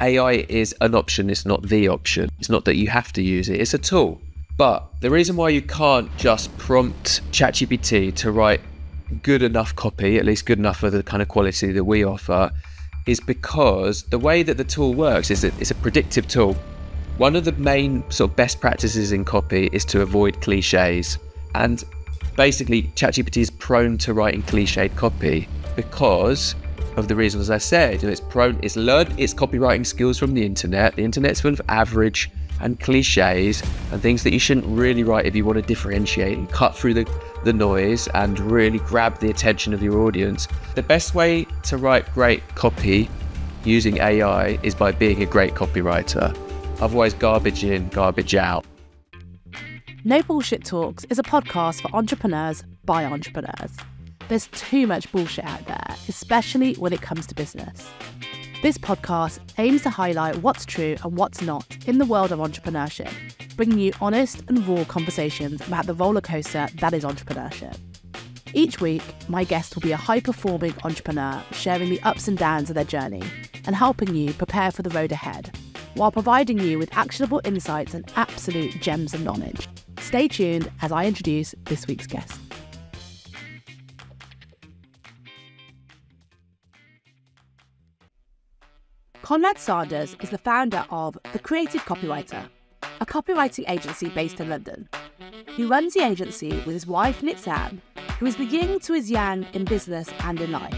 AI is an option, it's not the option. It's not that you have to use it, it's a tool. But the reason why you can't just prompt ChatGPT to write good enough copy, at least good enough for the kind of quality that we offer, is because the way that the tool works is that it's a predictive tool. One of the main sort of best practices in copy is to avoid cliches. And basically, ChatGPT is prone to writing cliched copy because of the reasons I said. it's prone, it's learned its copywriting skills from the internet. The internet's full of average and cliches and things that you shouldn't really write if you want to differentiate and cut through the, the noise and really grab the attention of your audience. The best way to write great copy using AI is by being a great copywriter. Otherwise, garbage in, garbage out. No Bullshit Talks is a podcast for entrepreneurs by entrepreneurs. There's too much bullshit out there, especially when it comes to business. This podcast aims to highlight what's true and what's not in the world of entrepreneurship, bringing you honest and raw conversations about the roller coaster that is entrepreneurship. Each week, my guest will be a high performing entrepreneur sharing the ups and downs of their journey and helping you prepare for the road ahead while providing you with actionable insights and absolute gems of knowledge. Stay tuned as I introduce this week's guest. Conrad Sanders is the founder of The Creative Copywriter, a copywriting agency based in London. He runs the agency with his wife Nitzan, who is the yin to his yang in business and in life.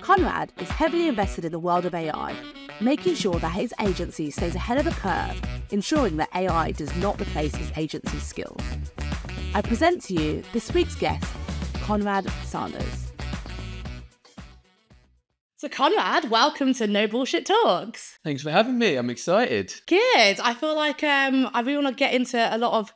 Conrad is heavily invested in the world of AI, making sure that his agency stays ahead of the curve, ensuring that AI does not replace his agency's skills. I present to you this week's guest, Conrad Sanders. So, Conrad, welcome to No Bullshit Talks. Thanks for having me. I'm excited. Good. I feel like um, I really want to get into a lot of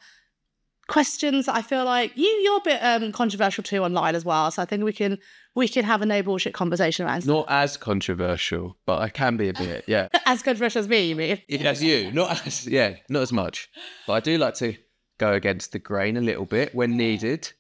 questions. I feel like you you're a bit um, controversial too online as well. So I think we can we can have a no bullshit conversation around. Not as controversial, but I can be a bit. Yeah. as controversial as me, you mean? As you, not as yeah, not as much. But I do like to go against the grain a little bit when needed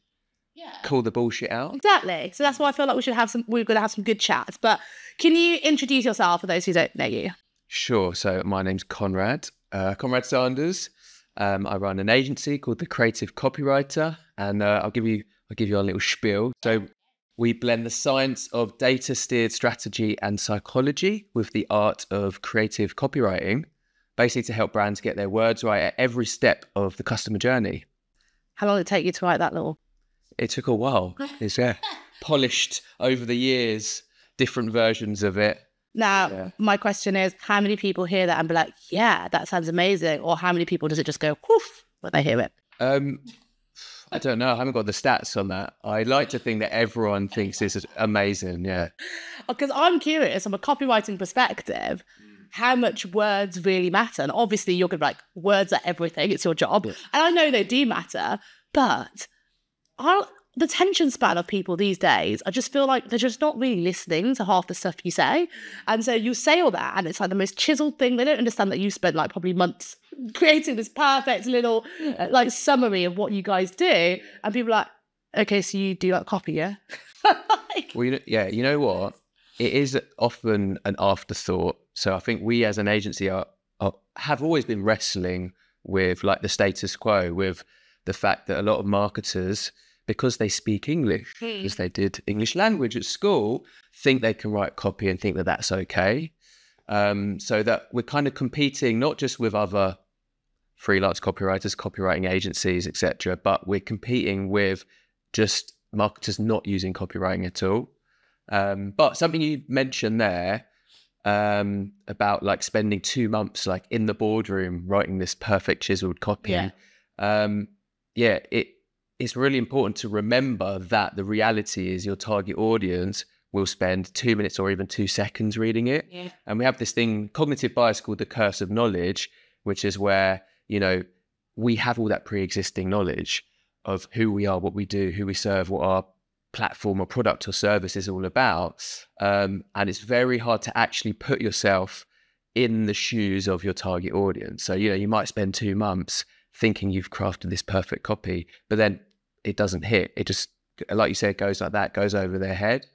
yeah. call the bullshit out. Exactly. So that's why I feel like we should have some. We're going to have some good chats. But can you introduce yourself for those who don't know you? Sure. So my name's Conrad. Uh, Conrad Sanders. Um, I run an agency called the Creative Copywriter, and uh, I'll give you I'll give you a little spiel. So we blend the science of data steered strategy and psychology with the art of creative copywriting, basically to help brands get their words right at every step of the customer journey. How long did it take you to write that little it took a while. It's uh, polished over the years, different versions of it. Now, yeah. my question is how many people hear that and be like, yeah, that sounds amazing? Or how many people does it just go, woof, when they hear it? Um, I don't know. I haven't got the stats on that. I like to think that everyone thinks this is amazing. Yeah. Because oh, I'm curious from a copywriting perspective, how much words really matter. And obviously, you're going to be like, words are everything. It's your job. And I know they do matter, but I'll, the tension span of people these days, I just feel like they're just not really listening to half the stuff you say. And so you say all that, and it's like the most chiseled thing. They don't understand that you spent like probably months creating this perfect little uh, like summary of what you guys do. And people are like, okay, so you do like copy, yeah? like, well, you know, yeah, you know what? It is often an afterthought. So I think we as an agency are, are have always been wrestling with like the status quo, with the fact that a lot of marketers, because they speak English, hmm. because they did English language at school, think they can write copy and think that that's okay. Um, so that we're kind of competing not just with other freelance copywriters, copywriting agencies, etc., but we're competing with just marketers not using copywriting at all. Um, but something you mentioned there um, about like spending two months like in the boardroom writing this perfect chiseled copy. Yeah. Um, yeah, it it's really important to remember that the reality is your target audience will spend two minutes or even two seconds reading it. Yeah. And we have this thing, cognitive bias, called the curse of knowledge, which is where, you know, we have all that pre existing knowledge of who we are, what we do, who we serve, what our platform or product or service is all about. Um, and it's very hard to actually put yourself in the shoes of your target audience. So, you know, you might spend two months thinking you've crafted this perfect copy, but then it doesn't hit. It just, like you said, goes like that, goes over their head.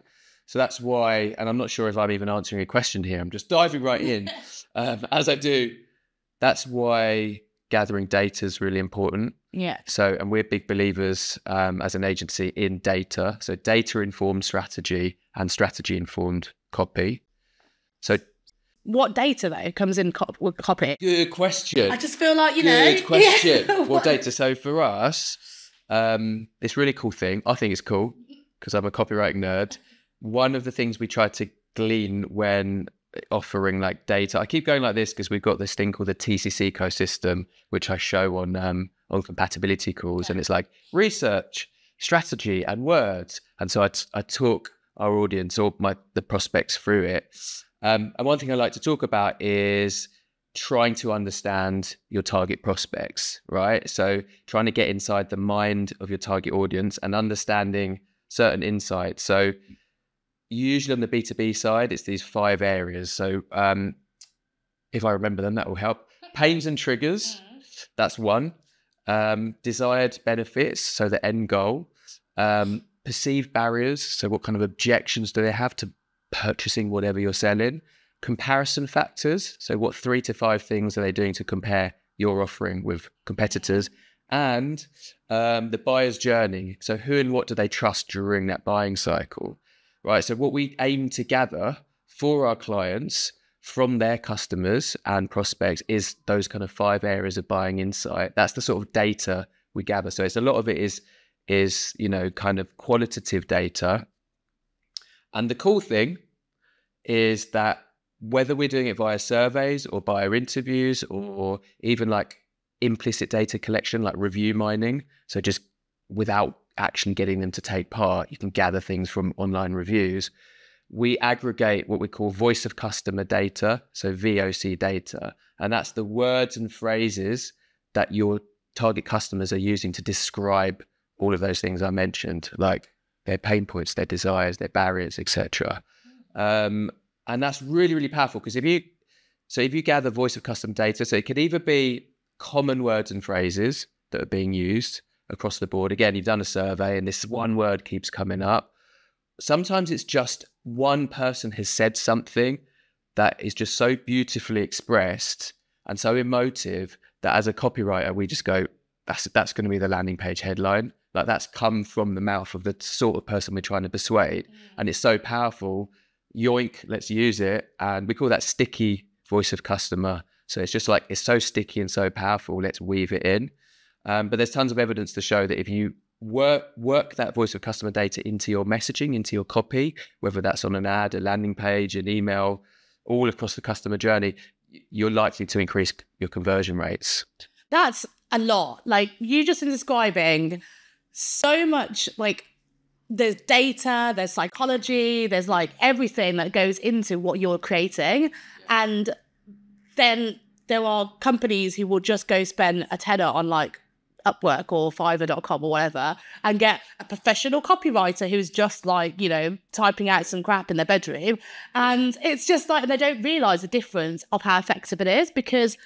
So that's why, and I'm not sure if I'm even answering a question here. I'm just diving right in, um, as I do. That's why gathering data is really important. Yeah. So, and we're big believers um, as an agency in data. So, data informed strategy and strategy informed copy. So, what data though comes in cop- copy? Good question. I just feel like you Good know. Good question. what? what data? So for us, um, this really cool thing. I think it's cool because I'm a copywriting nerd. One of the things we tried to glean when offering like data, I keep going like this because we've got this thing called the TCC ecosystem, which I show on um, on compatibility calls, and it's like research, strategy, and words. And so I, I talk our audience or my the prospects through it. Um, and one thing I like to talk about is trying to understand your target prospects, right? So trying to get inside the mind of your target audience and understanding certain insights. So usually on the B2B side, it's these five areas. So um, if I remember them, that will help. Pains and triggers, mm-hmm. that's one. Um, desired benefits, so the end goal. Um, perceived barriers, so what kind of objections do they have to purchasing whatever you're selling? comparison factors. So, what three to five things are they doing to compare your offering with competitors? And um, the buyer's journey. So, who and what do they trust during that buying cycle? Right. So, what we aim to gather for our clients from their customers and prospects is those kind of five areas of buying insight. That's the sort of data we gather. So, it's a lot of it is is you know kind of qualitative data and the cool thing is that whether we're doing it via surveys or via interviews or even like implicit data collection, like review mining. So just without actually getting them to take part, you can gather things from online reviews. We aggregate what we call voice of customer data, so VOC data. And that's the words and phrases that your target customers are using to describe all of those things I mentioned, like their pain points, their desires, their barriers, etc. Um, and that's really, really powerful because if you, so if you gather voice of custom data, so it could either be common words and phrases that are being used across the board. Again, you've done a survey and this one word keeps coming up. Sometimes it's just one person has said something that is just so beautifully expressed and so emotive that as a copywriter, we just go, that's, that's going to be the landing page headline. Like that's come from the mouth of the sort of person we're trying to persuade. Mm. And it's so powerful yoink, let's use it. And we call that sticky voice of customer. So it's just like, it's so sticky and so powerful, let's weave it in. Um, but there's tons of evidence to show that if you work work that voice of customer data into your messaging, into your copy, whether that's on an ad, a landing page, an email, all across the customer journey, you're likely to increase your conversion rates. That's a lot. Like you just describing so much like there's data, there's psychology, there's like everything that goes into what you're creating. Yeah. And then there are companies who will just go spend a tenner on like Upwork or Fiverr.com or whatever and get a professional copywriter who's just like, you know, typing out some crap in their bedroom. And it's just like they don't realize the difference of how effective it is because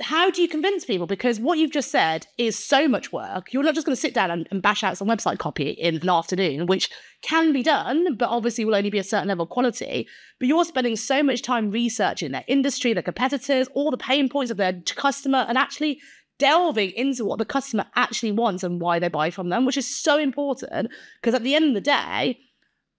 how do you convince people? Because what you've just said is so much work. You're not just going to sit down and, and, bash out some website copy in an afternoon, which can be done, but obviously will only be a certain level of quality. But you're spending so much time researching their industry, their competitors, all the pain points of their customer, and actually delving into what the customer actually wants and why they buy from them, which is so important. Because at the end of the day,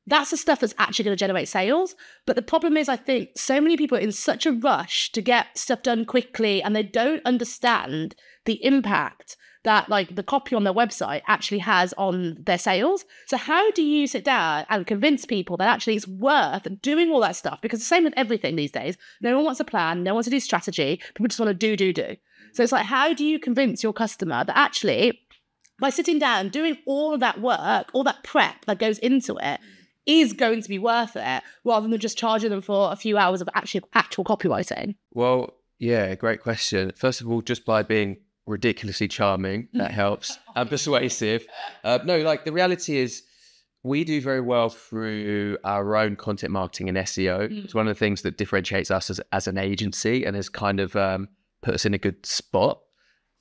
that's the stuff that's actually going to generate sales. But the problem is, I think so many people are in such a rush to get stuff done quickly and they don't understand the impact that like the copy on their website actually has on their sales. So how do you sit down and convince people that actually it's worth doing all that stuff? Because the same with everything these days. No one wants a plan, no one wants to do strategy. People just want to do, do, do. So it's like, how do you convince your customer that actually by sitting down, doing all of that work, all that prep that goes into it, is going to be worth it rather than just charging them for a few hours of actually actual copywriting? Well, yeah, great question. First of all, just by being ridiculously charming, that helps, and persuasive. Uh, no, like the reality is, we do very well through our own content marketing and SEO. Mm. It's one of the things that differentiates us as, as an agency and has kind of um, put us in a good spot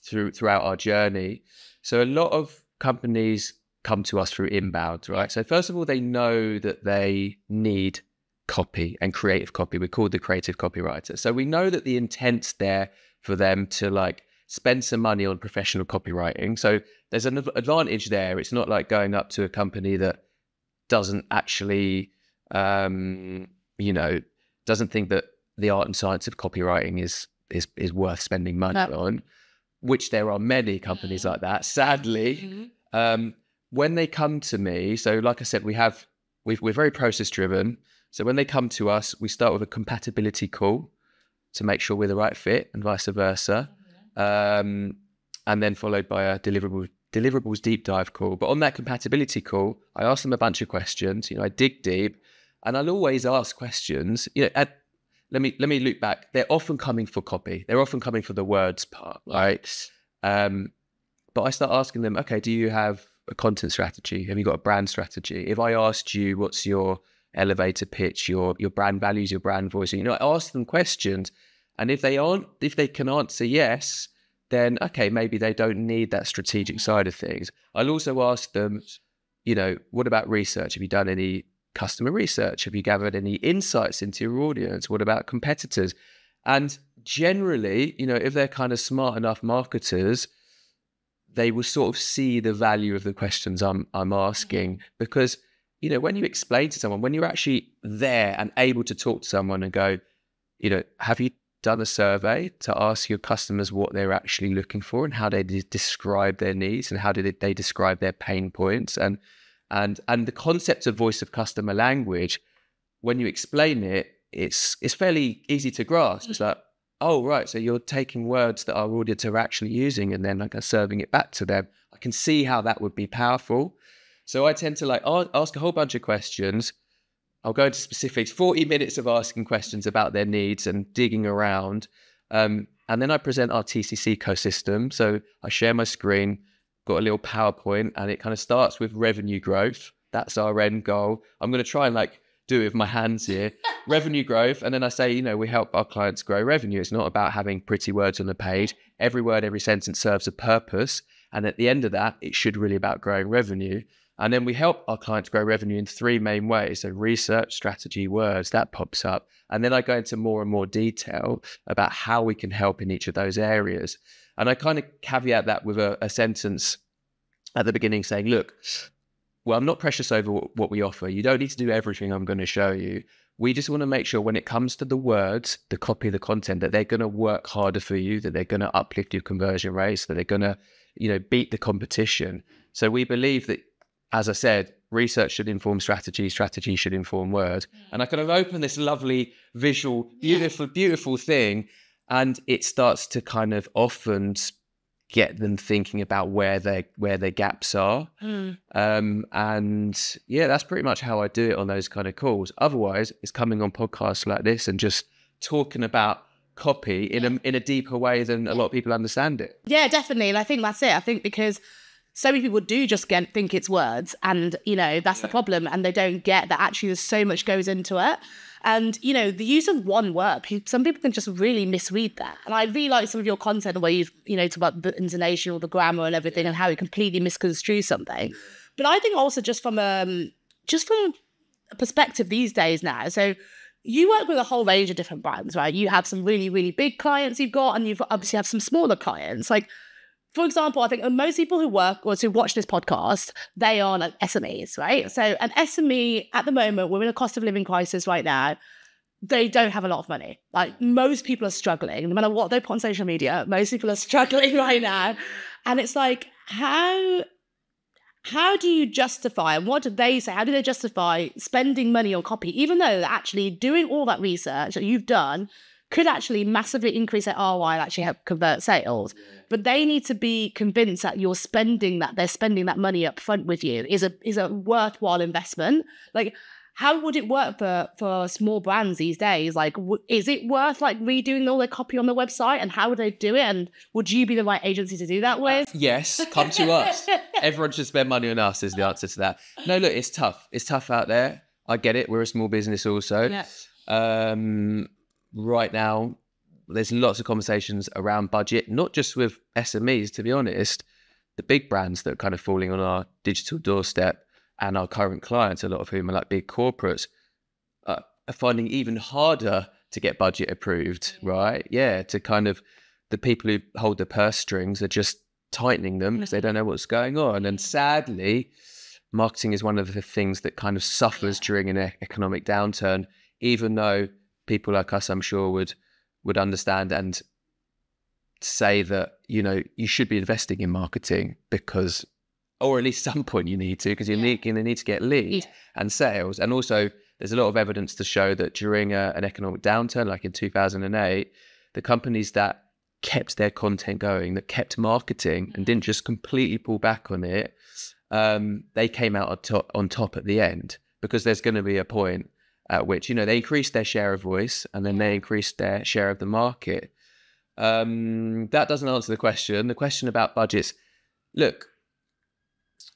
through throughout our journey. So a lot of companies come to us through inbound, right? So first of all, they know that they need copy and creative copy. We're called the creative copywriter. So we know that the intent's there for them to like spend some money on professional copywriting. So there's an advantage there. It's not like going up to a company that doesn't actually, um, you know, doesn't think that the art and science of copywriting is is is worth spending money no. on, which there are many companies mm-hmm. like that, sadly. Mm-hmm. Um, when they come to me, so like I said, we have we are very process driven. So when they come to us, we start with a compatibility call to make sure we're the right fit, and vice versa, mm-hmm. um, and then followed by a deliverable deliverables deep dive call. But on that compatibility call, I ask them a bunch of questions. You know, I dig deep, and I'll always ask questions. You know, at, let me let me loop back. They're often coming for copy. They're often coming for the words part, right? Um, but I start asking them, okay, do you have a content strategy? Have you got a brand strategy? If I asked you, what's your elevator pitch, your your brand values, your brand voice, you know, I ask them questions, and if they aren't, if they can answer yes, then okay, maybe they don't need that strategic side of things. I'll also ask them, you know, what about research? Have you done any customer research? Have you gathered any insights into your audience? What about competitors? And generally, you know, if they're kind of smart enough marketers, they will sort of see the value of the questions I'm I'm asking mm-hmm. because you know when you explain to someone when you're actually there and able to talk to someone and go you know have you done a survey to ask your customers what they're actually looking for and how they de- describe their needs and how do they, they describe their pain points and and and the concept of voice of customer language when you explain it it's it's fairly easy to grasp it's mm. like oh, right, so you're taking words that our audience are actually using and then like serving it back to them. I can see how that would be powerful. So I tend to like ask a whole bunch of questions. I'll go into specifics, 40 minutes of asking questions about their needs and digging around. Um, and then I present our TCC ecosystem. So I share my screen, got a little PowerPoint, and it kind of starts with revenue growth. That's our end goal. I'm going to try and like do with my hands here. revenue growth. And then I say, you know, we help our clients grow revenue. It's not about having pretty words on the page. Every word, every sentence serves a purpose. And at the end of that, it should really about growing revenue. And then we help our clients grow revenue in three main ways. So research, strategy, words, that pops up. And then I go into more and more detail about how we can help in each of those areas. And I kind of caveat that with a, a sentence at the beginning saying, look, well, I'm not precious over what we offer. You don't need to do everything I'm going to show you. We just want to make sure when it comes to the words, the copy, the content, that they're going to work harder for you, that they're going to uplift your conversion rates, that they're going to, you know, beat the competition. So we believe that, as I said, research should inform strategy, strategy should inform words. Mm. And I kind of open this lovely visual, beautiful, beautiful thing. And it starts to kind of often get them thinking about where their where their gaps are. Mm. Um, and yeah, that's pretty much how I do it on those kind of calls. Otherwise, it's coming on podcasts like this and just talking about copy in a in a deeper way than a lot of people understand it. Yeah, definitely. And I think that's it. I think because so many people do just get, think it's words and you know that's yeah. the problem and they don't get that actually there's so much goes into it and, you know, the use of one word, some people can just really misread that. And I really like some of your content where you you know, talk about the intonation or the grammar and everything and how it completely misconstrues something. But I think also just from um just from a perspective these days now, so you work with a whole range of different brands, right? You have some really, really big clients you've got, and you've obviously have some smaller clients. Like, for example, I think most people who work or who watch this podcast, they are like SMEs, right? So an SME at the moment, we're in a cost of living crisis right now. They don't have a lot of money. Like most people are struggling, no matter what they put on social media. Most people are struggling right now, and it's like how how do you justify and what do they say? How do they justify spending money on copy, even though actually doing all that research that you've done could actually massively increase their ROI and actually help convert sales. But they need to be convinced that you're spending that they're spending that money up front with you is a is a worthwhile investment. Like how would it work for for small brands these days? Like, w- is it worth like redoing all their copy on the website, and how would they do it? And would you be the right agency to do that uh, with? Uh, yes, come to us. Everyone should spend money on us. Is the answer to that? No, look, it's tough. It's tough out there. I get it. We're a small business also. Yeah. Um, right now, there's lots of conversations around budget, not just with SMEs, to be honest, the big brands that are kind of falling on our digital doorstep and our current clients, a lot of whom are like big corporates, uh, are finding even harder to get budget approved, right? Yeah, to kind of the people who hold the purse strings are just tightening them because they don't know what's going on. And mm-hmm. sadly, marketing is one of the things that kind of suffers during an economic downturn, even though people like us, I'm sure, would would understand and say that you know you should be investing in marketing because, or at least some point you need to because you yeah. need you need to get leads yeah. and sales, and also there's a lot of evidence to show that during a, uh, an economic downturn, like in 2008, the companies that kept their content going, that kept marketing, and mm. didn't just completely pull back on it, um, they came out on top, on top at the end because there's going to be a point at which you know they increased their share of voice and then they increased their share of the market. Um, that doesn't answer the question. The question about budgets. Look,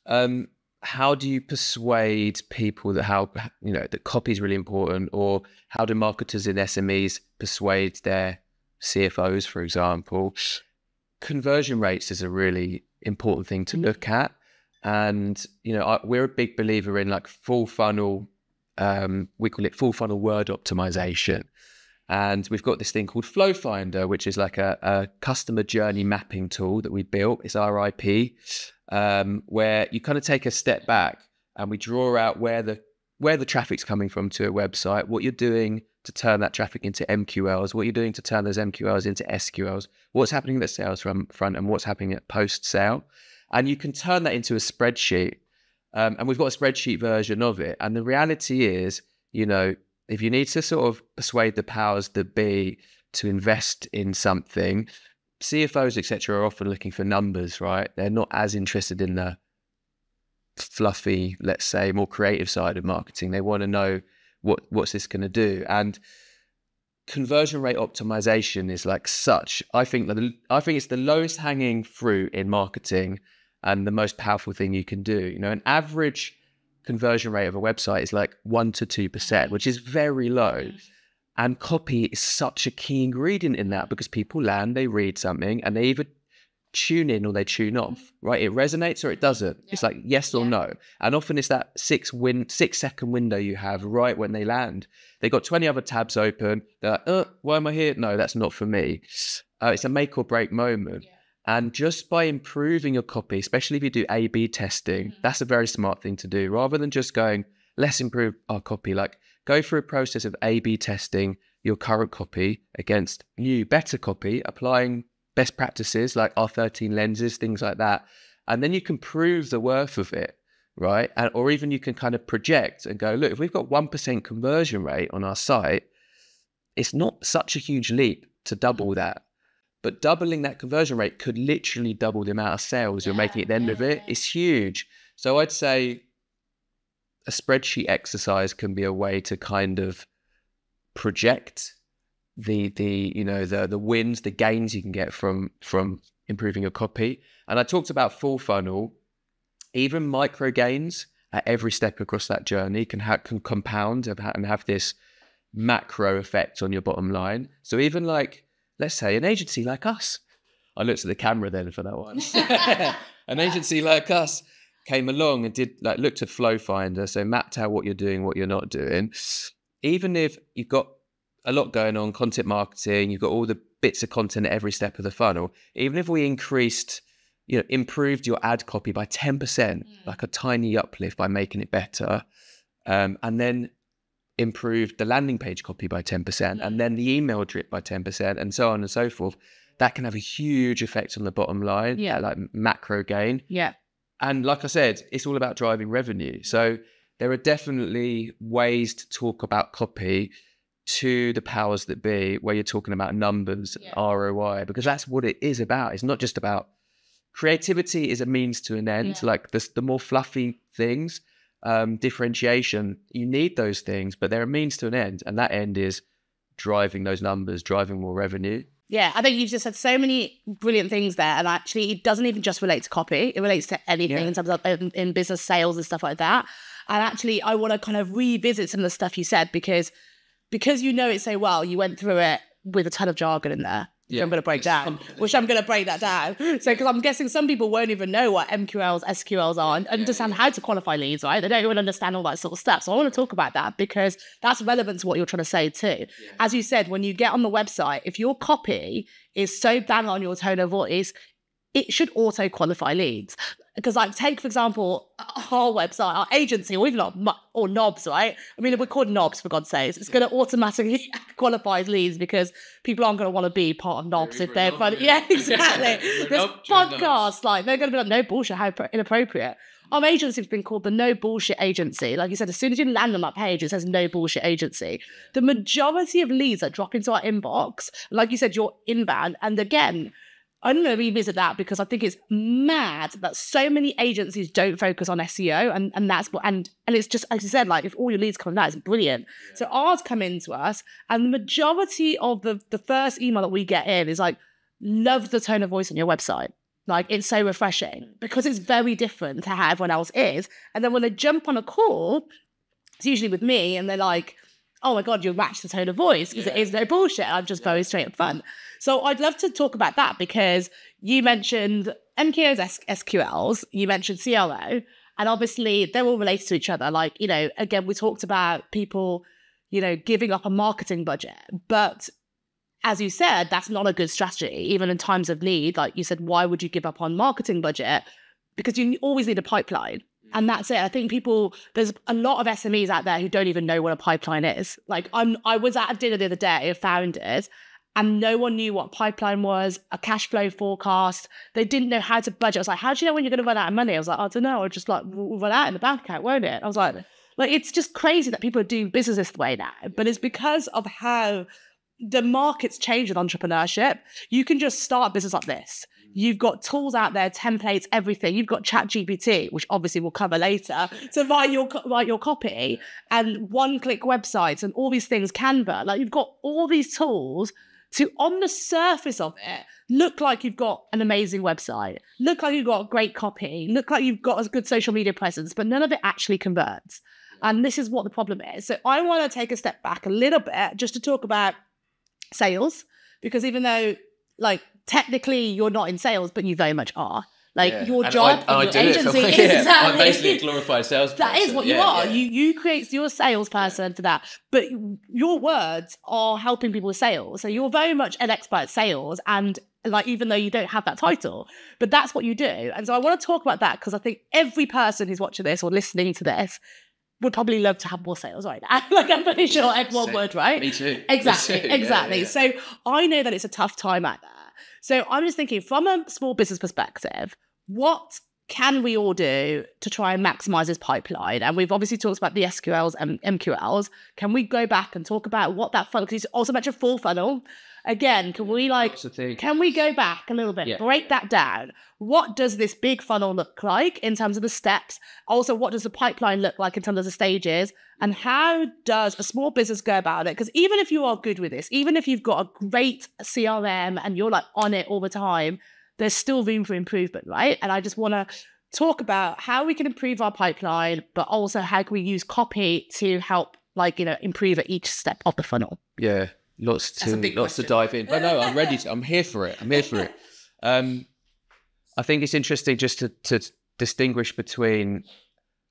um, how do you persuade people that how you know that copy is really important, or how do marketers in SMEs persuade their CFOs, for example? Conversion rates is a really important thing to mm. look at, and you know I, we're a big believer in like full funnel um, we call it full funnel word optimization. And we've got this thing called Flow Finder, which is like a, a customer journey mapping tool that we built. It's RIP, um, where you kind of take a step back and we draw out where the where the traffic's coming from to a website, what you're doing to turn that traffic into MQLs, what you're doing to turn those MQLs into SQLs, what's happening at sales front, and what's happening at post sale. And you can turn that into a spreadsheet um, and we've got a spreadsheet version of it. And the reality is, you know, if you need to sort of persuade the powers that be to invest in something, CFOs, etc., are often looking for numbers, right? They're not as interested in the fluffy, let's say, more creative side of marketing. They want to know what what's this going to do, and conversion rate optimization is like such. I think that I think it's the lowest hanging fruit in marketing and the most powerful thing you can do. You know, an average conversion rate of a website is like one to two percent, which is mm. very low. Mm. And copy is such a key ingredient in that because people land, they read something, and they either tune in or they tune mm. off. Right? It resonates or it doesn't. Yeah. It's like yes or yeah. no. And often it's that six win six second window you have right when they land. They got twenty other tabs open. They're like, uh, why am I here? No, that's not for me. Uh, it's a make or break moment. Yeah. And just by improving your copy, especially if you do A B testing, mm-hmm. that's a very smart thing to do. Rather than just going, let's improve our copy, like go through a process of A B testing your current copy against new, better copy, applying best practices like R13 lenses, things like that. And then you can prove the worth of it, right? And, or even you can kind of project and go, look, if we've got 1% conversion rate on our site, it's not such a huge leap to mm-hmm. double that but doubling that conversion rate could literally double the amount of sales yeah, you're making at the end yeah, of it. It's huge. So I'd say a spreadsheet exercise can be a way to kind of project the the you know the the wins, the gains you can get from from improving your copy. And I talked about full funnel, even micro gains at every step across that journey can ha- can compound and have this macro effect on your bottom line. So even like let's say an agency like us. I looked at the camera then for that one. an agency like us came along and did like looked at Flow Finder, so mapped out what you're doing, what you're not doing. Even if you've got a lot going on, content marketing, you've got all the bits of content at every step of the funnel. Even if we increased, you know, improved your ad copy by 10%, mm. like a tiny uplift by making it better, um, and then improved the landing page copy by 10% and mm. then the email drip by 10% and so on and so forth, that can have a huge effect on the bottom line. Yeah. Uh, like macro gain. Yeah. And like I said, it's all about driving revenue. So there are definitely ways to talk about copy to the powers that be where you're talking about numbers yeah. ROI because that's what it is about. It's not just about creativity is a means to an end. Yeah. Like the, the more fluffy things, um, differentiation. You need those things, but they're a means to an end. And that end is driving those numbers, driving more revenue. Yeah, I think you've just said so many brilliant things there. And actually, it doesn't even just relate to copy, it relates to anything yeah. in terms of in, um, in business sales and stuff like that. And actually, I want to kind of revisit some of the stuff you said because because you know it so well, you went through it with a ton of jargon in there yeah. I'm going to break down, which I'm going to break that down. So, because I'm guessing some people won't even know what MQLs, SQLs are and understand how to qualify leads, right? They don't even understand all that sort of stuff. So, I want to talk about that because that's relevant to what you're trying to say too. Yeah. As you said, when you get on the website, if your copy is so bang on your tone of voice, it should auto qualify leads because like take for example our website our agency or even our or knobs right i mean we're called knobs for god's sakes it's going to automatically qualify as leads because people aren't going to want to be part of knobs if they're not, yeah. exactly this podcast like they're going to be like no bullshit how inappropriate our agency has been called the no bullshit agency. Like you said, as soon as you land on that page, it says no bullshit agency. The majority of leads that drop into our inbox, like you said, you're inbound. And again, I'm going to revisit that because I think it's mad that so many agencies don't focus on SEO, and and that's what and and it's just as you said, like if all your leads come in, it's brilliant. Yeah. So ours come into us, and the majority of the the first email that we get in is like, "Love the tone of voice on your website." Like it's so refreshing because it's very different to how everyone else is. And then when they jump on a call, it's usually with me, and they're like, "Oh my god, you match the tone of voice because yeah. it is no bullshit." I'm just yeah. very straight up front. So I'd love to talk about that because you mentioned MKOs, S- SQLs, you mentioned CLO, and obviously they're all related to each other. Like, you know, again, we talked about people, you know, giving up a marketing budget, but as you said, that's not a good strategy, even in times of need. Like you said, why would you give up on marketing budget? Because you always need a pipeline. And mm. that's it. I think people, there's a lot of SMEs out there who don't even know what a pipeline is. Like I'm, I was at a dinner the other day of founders, and no one knew what pipeline was, a cash flow forecast. They didn't know how to budget. I was like, how do you know when you're going to run out of money? I was like, I don't know. I'll just like run out in the bank account, won't it? I was like, like it's just crazy that people are doing business this way now, but it's because of how the market's change with entrepreneurship. You can just start a business like this. Mm. You've got tools out there, templates, everything. You've got ChatGPT, which obviously we'll cover later, to write your write your copy and one-click websites and all these things, Canva. Like you've got all these tools to on the surface of it look like you've got an amazing website look like you've got great copy look like you've got a good social media presence but none of it actually converts and this is what the problem is so i want to take a step back a little bit just to talk about sales because even though like technically you're not in sales but you very much are like yeah. your job and, oh, I, your agency is yeah, exactly. I'm basically a glorified salesperson. That is what you yeah, are. You you create your salesperson for that, but your words are helping people with sales. So you're very much an expert at sales, and like even though you don't have that title, but that's what you do. And so I want to talk about that because I think every person who's watching this or listening to this would probably love to have more sales right now. like I'm pretty sure everyone Same. would, right? Me too. Exactly, Me too. exactly. So I know that it's a tough time out there so I'm just thinking from a small business perspective, what can we all do to try and maximize this pipeline? And we've obviously talked about the SQLs and MQLs. Can we go back and talk about what that funnel? Because you also mentioned full funnel, again, can we like can we go back a little bit, yeah. break that down? What does this big funnel look like in terms of the steps? Also, what does the pipeline look like in terms of the stages? And how does a small business go about it? Because even if you are good with this, even if you've got a great CRM and you're like on it all the time, there's still room for improvement, right? And I just want to talk about how we can improve our pipeline, but also how can we use copy to help like you know improve at each step of the funnel yeah lots to lots question. to dive in. But no, I'm ready. To, I'm here for it. I'm here for it. Um, I think it's interesting just to, to distinguish between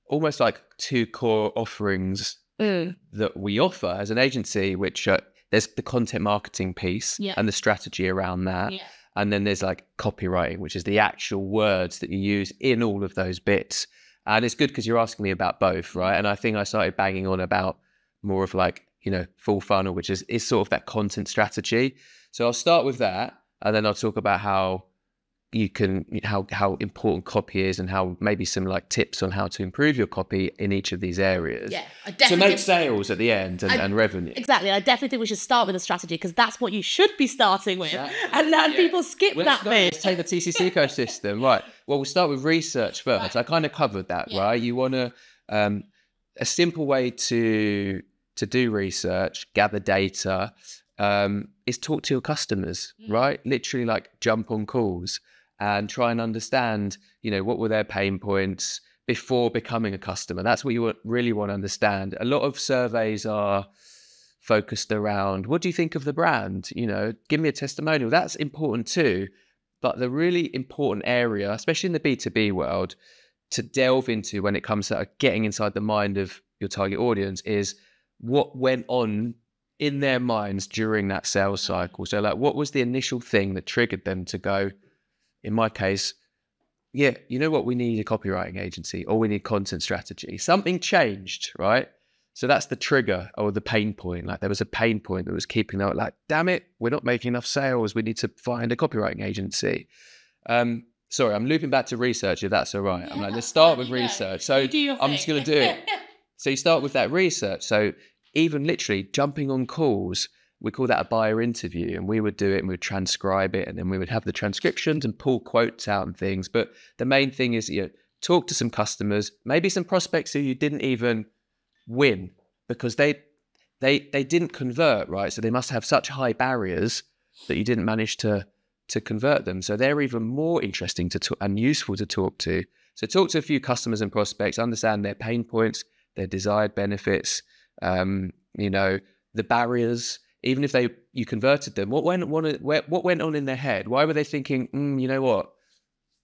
almost like two core offerings mm. that we offer as an agency, which are, there's the content marketing piece and the strategy around that. Yeah. And then there's like copywriting, which is the actual words that you use in all of those bits. And it's good because you're asking me about both, right? And I think I started banging on about more of like you know, full funnel, which is is sort of that content strategy. So I'll start with that, and then I'll talk about how you can how how important copy is and how maybe some like tips on how to improve your copy in each of these areas yeah I to make sales at the end and, I, and revenue exactly i definitely think we should start with a strategy because that's what you should be starting with exactly. and then yeah. people skip that bit let's take the tcc ecosystem right well we'll start with research first right. i kind of covered that yeah. right you want to um, a simple way to to do research, gather data, um, is talk to your customers, mm. right? Literally like jump on calls and try and understand, you know, what were their pain points before becoming a customer. That's what you really want to understand. A lot of surveys are focused around what do you think of the brand? You know, give me a testimonial. That's important too. But the really important area, especially in the B2B world, to delve into when it comes to uh, getting inside the mind of your target audience is what went on in their minds during that sales cycle. So, like, what was the initial thing that triggered them to go, in my case, yeah, you know what? We need a copywriting agency or we need content strategy. Something changed, right? So that's the trigger or the pain point. Like there was a pain point that was keeping them like, damn it, we're not making enough sales. We need to find a copywriting agency. Um, sorry, I'm looping back to research if that's all right. Yeah, I'm like, let's start with research. So I'm just going to do it. So you start with that research. So even literally jumping on calls, we call that a buyer interview, and we would do it and we would transcribe it, and then we would have the transcriptions and pull quotes out and things. But the main thing is you talk to some customers, maybe some prospects who you didn't even win because they they they didn't convert, right? So they must have such high barriers that you didn't manage to to convert them. So they're even more interesting to talk, and useful to talk to. So talk to a few customers and prospects, understand their pain points, their desired benefits, um, you know, the barriers. Even if they you converted them, what went on? What went on in their head? Why were they thinking? Mm, you know what?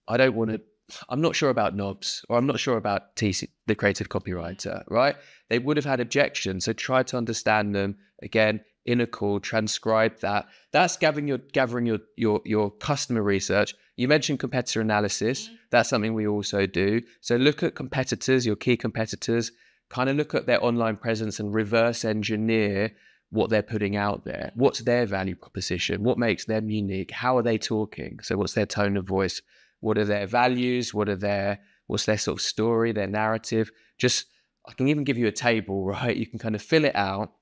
I don't want to. I'm not sure about knobs, or I'm not sure about TC, the creative copywriter. Right? They would have had objections. So try to understand them again in a call, transcribe that. That's gathering your gathering your your your customer research. You mentioned competitor analysis. Mm-hmm. That's something we also do. So look at competitors, your key competitors, kind of look at their online presence and reverse engineer what they're putting out there. What's their value proposition? What makes them unique? How are they talking? So what's their tone of voice? What are their values? What are their what's their sort of story, their narrative? Just I can even give you a table, right? You can kind of fill it out.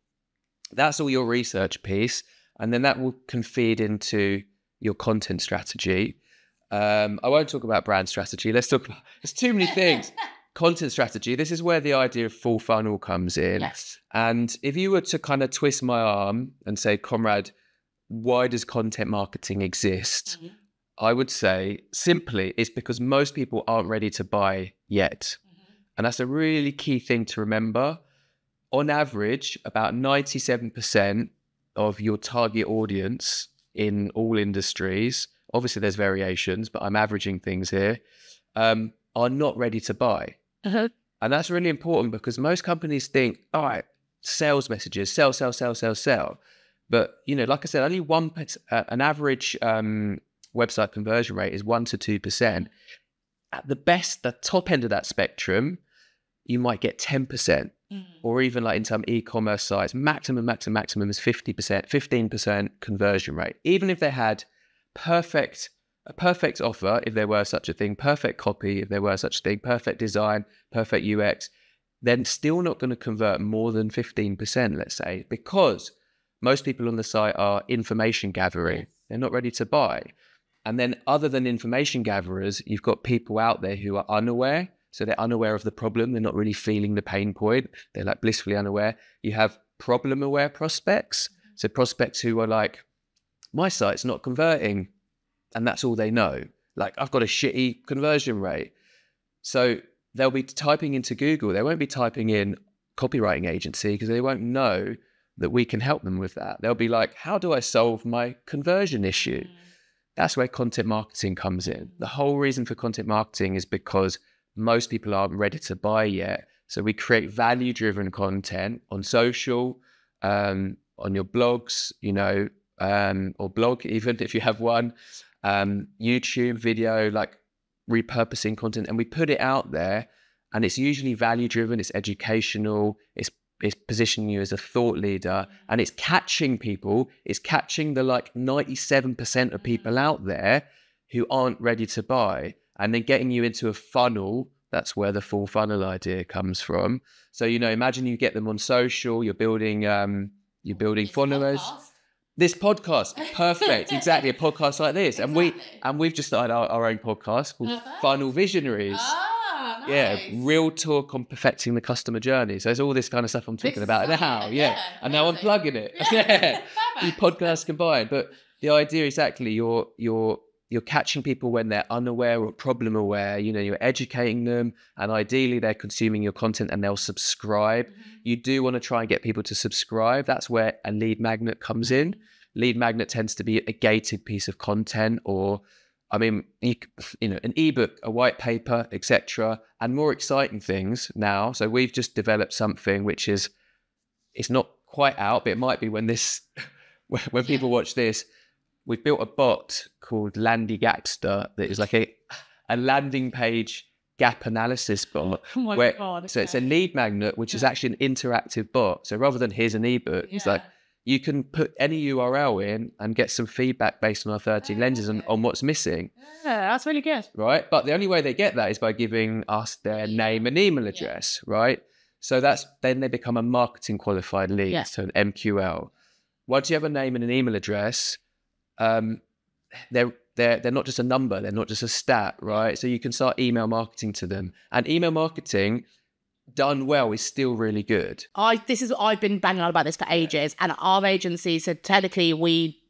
That's all your research piece. And then that will can feed into your content strategy. Um, I won't talk about brand strategy. Let's talk about there's too many things. content strategy, this is where the idea of full funnel comes in. Yes. And if you were to kind of twist my arm and say, comrade, why does content marketing exist? Mm-hmm. I would say simply it's because most people aren't ready to buy yet. Mm-hmm. And that's a really key thing to remember. On average, about 97% of your target audience in all industries, obviously there's variations, but I'm averaging things here, um, are not ready to buy. Uh-huh. And that's really important because most companies think, all right, sales messages, sell, sell, sell, sell, sell. But you know, like I said, only one uh, an average um, website conversion rate is one to two percent. At the best, the top end of that spectrum, you might get ten percent, mm. or even like in some e-commerce sites, maximum, maximum, maximum is fifty percent, fifteen percent conversion rate. Even if they had perfect a perfect offer, if there were such a thing, perfect copy, if there were such a thing, perfect design, perfect UX, then still not going to convert more than 15%, let's say, because most people on the site are information gathering. They're not ready to buy. And then, other than information gatherers, you've got people out there who are unaware. So they're unaware of the problem. They're not really feeling the pain point. They're like blissfully unaware. You have problem aware prospects. Mm-hmm. So prospects who are like, my site's not converting and that's all they know. Like, I've got a shitty conversion rate. So they'll be typing into Google. They won't be typing in copywriting agency because they won't know that we can help them with that. They'll be like, how do I solve my conversion issue? Mm. That's where content marketing comes in. The whole reason for content marketing is because most people aren't ready to buy yet. So we create value driven content on social, um, on your blogs, you know, um, or blog, even if you have one, um, YouTube video, like repurposing content, and we put it out there. And it's usually value driven, it's educational, it's it's positioning you as a thought leader, mm-hmm. and it's catching people. It's catching the like ninety seven percent of mm-hmm. people out there who aren't ready to buy, and then getting you into a funnel. That's where the full funnel idea comes from. So you know, imagine you get them on social, you're building um, you're building followers. This podcast, perfect, exactly a podcast like this, and we and we've just started our, our own podcast called Perfect. Uh-huh. Funnel Visionaries. Ah, nice. Yeah, real talk on perfecting the customer journey. So there's all this kind of stuff I'm talking about now. Yeah, yeah, and now I'm plugging it. Yeah, Yeah, the podcasts combined. But the idea exactly you're you're you're catching people when they're unaware or problem aware you know you're educating them and ideally they're consuming your content and they'll subscribe mm-hmm. you do want to try and get people to subscribe that's where a lead magnet comes in mm-hmm. lead magnet tends to be a gated piece of content or i mean you, you know an ebook a white paper etc and more exciting things now so we've just developed something which is it's not quite out but it might be when this when people watch this we've built a bot called Landy Gapster that is like a a landing page gap analysis bot. Oh my where, god! Okay. So it's a lead magnet, which yeah. is actually an interactive bot. So rather than here's an ebook, yeah. it's like you can put any URL in and get some feedback based on our 13 ah, lenses and on what's missing. Yeah, that's really good. Right. But the only way they get that is by giving us their name and email address, yeah. right? So that's then they become a marketing qualified lead, yeah. so an MQL. Once you have a name and an email address, um, they're they're they're not just a number, they're not just a stat, right? So you can start email marketing to them, and email marketing done well is still really good. I this is I've been banging on about this for ages, and our agency said technically we,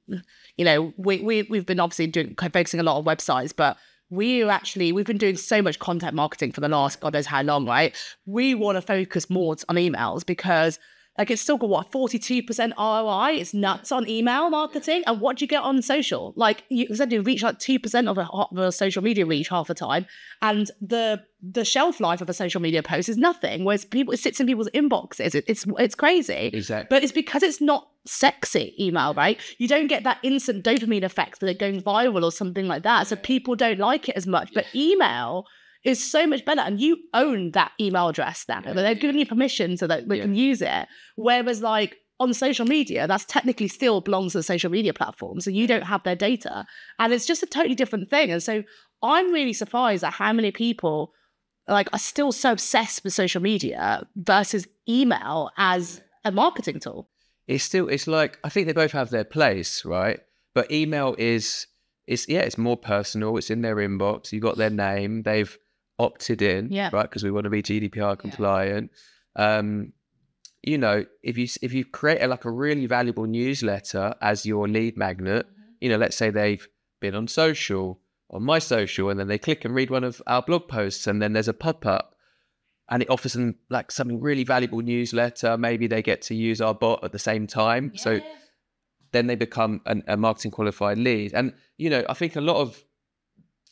you know, we, we we've been obviously doing focusing a lot on websites, but we are actually we've been doing so much content marketing for the last god knows how long, right? We want to focus more on emails because like it's still got what 42% ROI. It's nuts on email marketing. And what do you get on social? Like you said, you reach like 2% of a, of a social media reach half the time. And the the shelf life of a social media post is nothing. Whereas people it sits in people's inboxes. It, it's it's crazy. Exactly. But it's because it's not sexy email, right? You don't get that instant dopamine effect that it going viral or something like that. So people don't like it as much. But email is so much better. And you own that email address now. Yeah. They've given you permission so that we yeah. can use it. Whereas, like, on social media, that's technically still belongs to the social media platform. So you don't have their data. And it's just a totally different thing. And so I'm really surprised at how many people like are still so obsessed with social media versus email as a marketing tool. It's still it's like I think they both have their place, right? But email is it's yeah, it's more personal, it's in their inbox, you've got their name, they've opted in, yeah. right? Because we want to be GDPR compliant. Yeah. Um, you know, if you if you create a, like a really valuable newsletter as your lead magnet, mm-hmm. you know, let's say they've been on social, on my social, and then they click and read one of our blog posts, and then there's a pop up, and it offers them like something really valuable newsletter. Maybe they get to use our bot at the same time, yeah. so then they become an, a marketing qualified lead. And you know, I think a lot of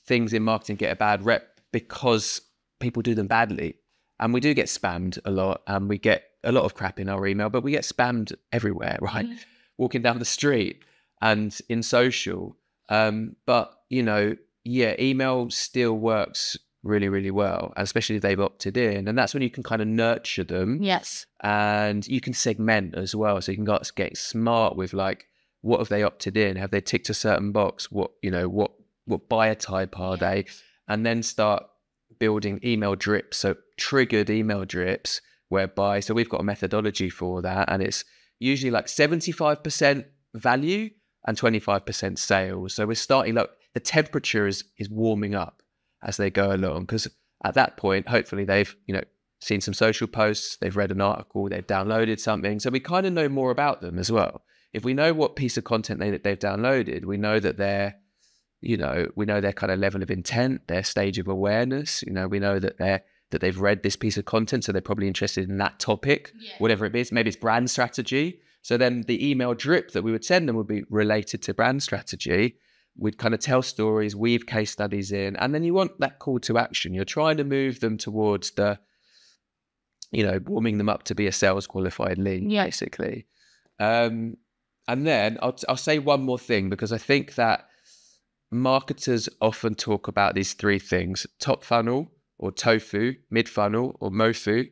things in marketing get a bad rep because people do them badly. And we do get spammed a lot and we get a lot of crap in our email, but we get spammed everywhere, right? Mm. Walking down the street and in social. Um, but, you know, yeah, email still works really, really well, especially if they've opted in. And that's when you can kind of nurture them. Yes. And you can segment as well. So you can get smart with like, what have they opted in? Have they ticked a certain box? What, you know, what, what buyer type are yes. they? and then start building email drips. So triggered email drips, whereby, so we've got a methodology for that, and it's usually like 75% value and 25% sales. So we're starting, look, the temperature is, is warming up as they go along. Because at that point, hopefully they've, you know, seen some social posts, they've read an article, they've downloaded something. So we kind of know more about them as well. If we know what piece of content they, that they've downloaded, we know that they're you know, we know their kind of level of intent, their stage of awareness. You know, we know that they're that they've read this piece of content, so they're probably interested in that topic, yeah. whatever it is. Maybe it's brand strategy. So then the email drip that we would send them would be related to brand strategy. We'd kind of tell stories, weave case studies in, and then you want that call to action. You're trying to move them towards the, you know, warming them up to be a sales qualified lead, yeah. basically. Um, and then I'll, I'll say one more thing because I think that marketers often talk about these three things top funnel or tofu, mid funnel or mofu,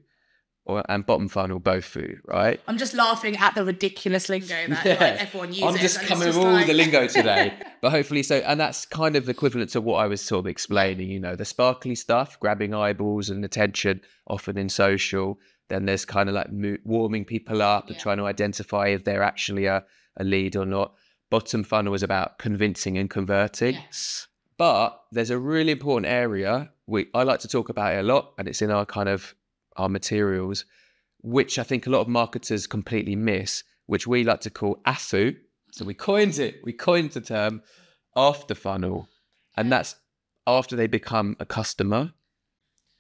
or, and bottom funnel bofu, right? I'm just laughing at the ridiculous lingo that yeah. like, everyone uses. I'm just coming with all like... the lingo today, but hopefully so. And that's kind of equivalent to what I was sort of explaining. You know, the sparkly stuff, grabbing eyeballs and attention, often in social. Then there's kind of like warming people up yeah. and trying to identify if they're actually a, a lead or not. Bottom funnel is about convincing and converting. Yes. But there's a really important area we I like to talk about it a lot, and it's in our kind of our materials, which I think a lot of marketers completely miss, which we like to call AFU. So we coined it. We coined the term after funnel, and that's after they become a customer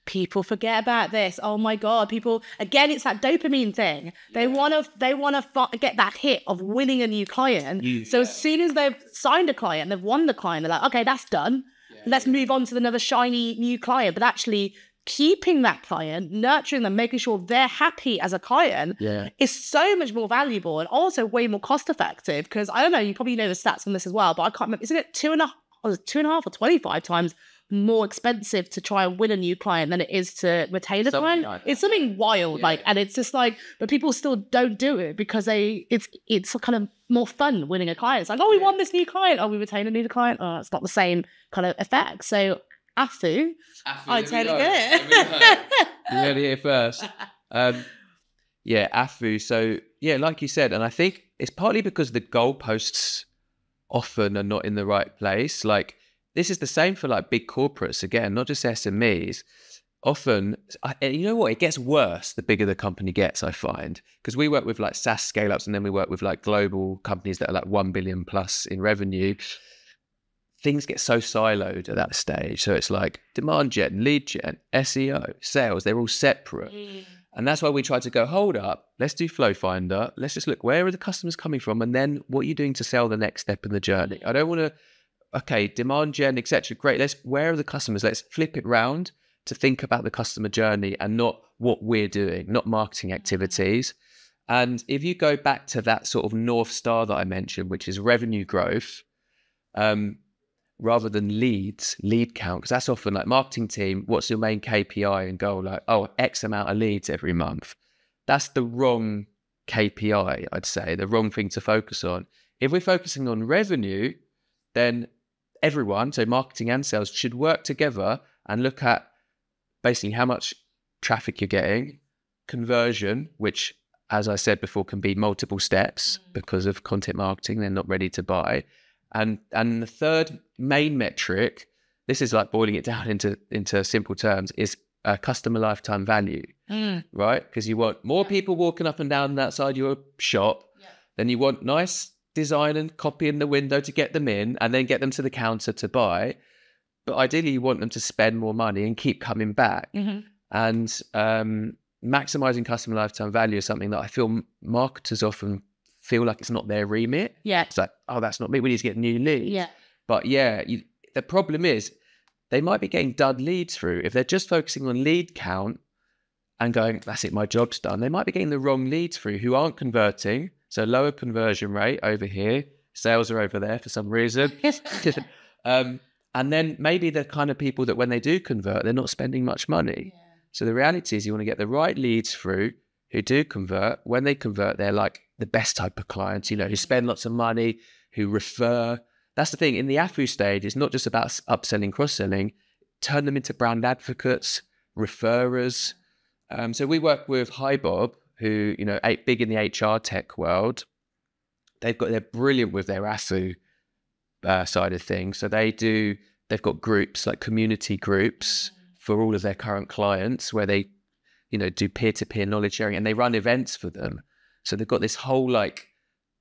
people forget about this. Oh my god, people again it's that dopamine thing. They want to they want to get that hit of winning a new client. Yeah. So as soon as they've signed a client, they've won the client, they're like, "Okay, that's done. Yeah, Let's move on to another shiny new client." But actually keeping that client, nurturing them, making sure they're happy as a client yeah. is so much more valuable and also way more cost effective. Because I don't know, you probably know the stats on this as well, but I can't remember. Isn't it two and a, two and a half or 25 times more expensive to try and win a new client than it is to retain a client. Like it's something wild, yeah. like, and it's just like, but people still don't do it because they it's it's kind of more fun winning a client. It's like, oh, we yeah. won this new client, oh, we retained a new client. Oh, it's not the same kind of effect. So Afu, Afu I tell you it. you heard it here first. Um, yeah, Afu. So yeah, like you said, and I think it's partly because the goalposts often are not in the right place. Like this is the same for like big corporates again, not just SMEs. Often, I, you know what? It gets worse the bigger the company gets. I find because we work with like SaaS scale ups, and then we work with like global companies that are like one billion plus in revenue. Things get so siloed at that stage. So it's like demand gen, lead gen, SEO, sales. They're all separate. Mm. And that's why we try to go, hold up, let's do Flow Finder. Let's just look where are the customers coming from and then what are you doing to sell the next step in the journey? I don't want to okay, demand gen, etc. Great. Let's where are the customers? Let's flip it round to think about the customer journey and not what we're doing, not marketing mm. activities. And if you go back to that sort of north star that I mentioned, which is revenue growth, um, rather than leads, lead count, because that's often like marketing team. What's your main KPI and goal? Like, oh, X amount of leads every month. That's the wrong KPI, I'd say, the wrong thing to focus on. If we're focusing on revenue, then everyone, so marketing and sales, should work together and look at basically how much traffic you're getting, conversion, which, as I said before, can be multiple steps mm. because of content marketing, they're not ready to buy. And and the third main metric, this is like boiling it down into into simple terms, is uh, customer lifetime value, mm. right? Because you want more people walking up and down outside your shop, yeah. then you want nice design and copy in the window to get them in and then get them to the counter to buy. But ideally, you want them to spend more money and keep coming back. Mm-hmm. And um, maximizing customer lifetime value is something that I feel marketers often feel like it's not their remit. Yeah. It's like, oh, that's not me. We need to get new leads. Yeah. But yeah, you, the problem is they might be getting dud leads through. If they're just focusing on lead count and going, that's it, my job's done, they might be getting the wrong leads through who aren't converting so lower conversion rate over here, sales are over there for some reason. um, and then maybe the kind of people that when they do convert, they're not spending much money. Yeah. So the reality is you want to get the right leads through who do convert. When they convert, they're like the best type of clients, you know, who spend lots of money, who refer. That's the thing. In the AFU stage, it's not just about upselling, cross-selling. Turn them into brand advocates, referrers. Um, so we work with HiBob, who, you know, big in the HR tech world, they've got, they're brilliant with their ASU uh, side of things. So they do, they've got groups like community groups mm. for all of their current clients where they, you know, do peer to peer knowledge sharing and they run events for them. So they've got this whole like,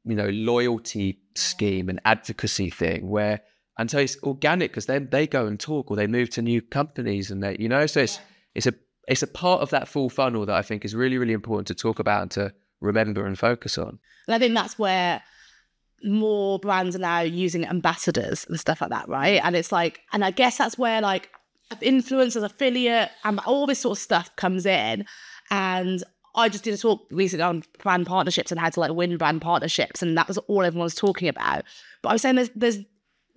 you know, loyalty scheme and advocacy thing where, and so it's organic because then they go and talk or they move to new companies and they, you know, so it's, it's a it's a part of that full funnel that I think is really, really important to talk about and to remember and focus on. And I think that's where more brands are now using ambassadors and stuff like that, right? And it's like, and I guess that's where like influencers, affiliate, and all this sort of stuff comes in. And I just did a talk recently on brand partnerships and how to like win brand partnerships, and that was all everyone was talking about. But I was saying there's there's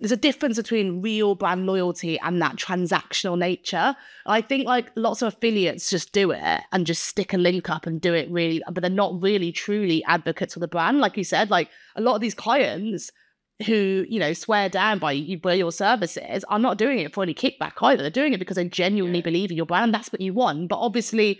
there's a difference between real brand loyalty and that transactional nature. I think like lots of affiliates just do it and just stick a link up and do it really, but they're not really truly advocates for the brand. Like you said, like a lot of these clients who, you know, swear down by you by your services are not doing it for any kickback either. They're doing it because they genuinely yeah. believe in your brand. That's what you want. But obviously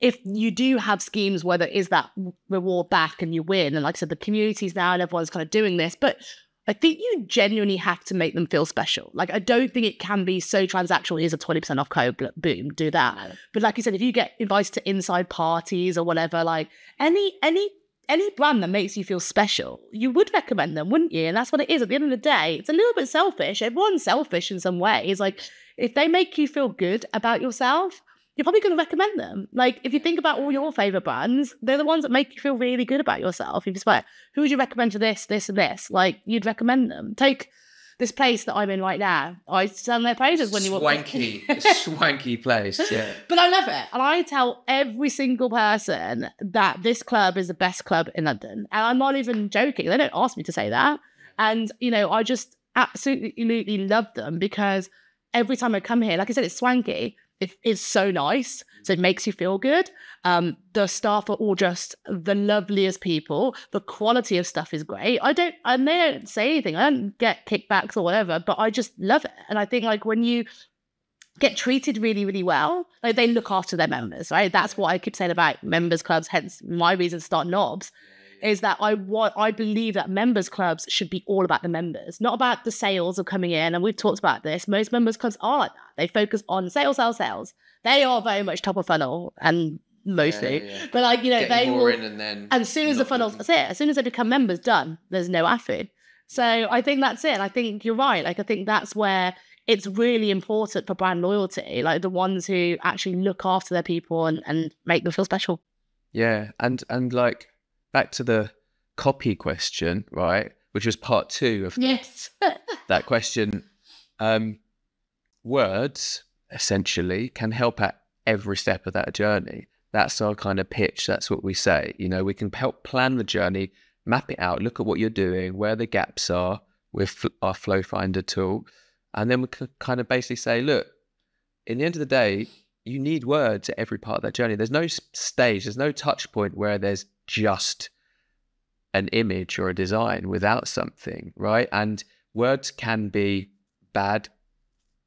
if you do have schemes where there is that reward back and you win, and like I said, the community's now and everyone's kind of doing this, but I think you genuinely have to make them feel special. Like, I don't think it can be so transactional. Here's a 20% off code, boom, do that. But like you said, if you get invited to inside parties or whatever, like any, any, any brand that makes you feel special, you would recommend them, wouldn't you? And that's what it is. At the end of the day, it's a little bit selfish. Everyone's selfish in some way. It's like, if they make you feel good about yourself, you're probably going to recommend them. Like, if you think about all your favorite brands, they're the ones that make you feel really good about yourself. You just like, who would you recommend to this, this, and this? Like, you'd recommend them. Take this place that I'm in right now. I send their pages when you want. Swanky, swanky place. Yeah. But I love it, and I tell every single person that this club is the best club in London, and I'm not even joking. They don't ask me to say that, and you know, I just absolutely love them because every time I come here, like I said, it's swanky it is so nice. So it makes you feel good. Um, the staff are all just the loveliest people. The quality of stuff is great. I don't, and they don't say anything. I don't get kickbacks or whatever, but I just love it. And I think like when you get treated really, really well, like they look after their members, right? That's what I keep saying about members clubs. Hence my reason to start Knobs is that I want I believe that members clubs should be all about the members, not about the sales of coming in. And we've talked about this. Most members clubs are like that. They focus on sales, sales, sales. They are very much top of funnel and mostly. Yeah, yeah. But like, you know, Getting they and then and as soon as the funnel's that's it, as soon as they become members, done, there's no AFID. So I think that's it. I think you're right. Like I think that's where it's really important for brand loyalty, like the ones who actually look after their people and, and make them feel special. Yeah. And and like back to the copy question, right? Which was part two of yes that question. Um, words essentially can help at every step of that journey. That's our kind of pitch. That's what we say. You know, we can help plan the journey, map it out, look at what you're doing, where the gaps are with our Flow Finder tool, and then we can kind of basically say, look, in the end of the day, you need words at every part of that journey. There's no stage, there's no touch point where there's just an image or a design without something, right? And words can be bad,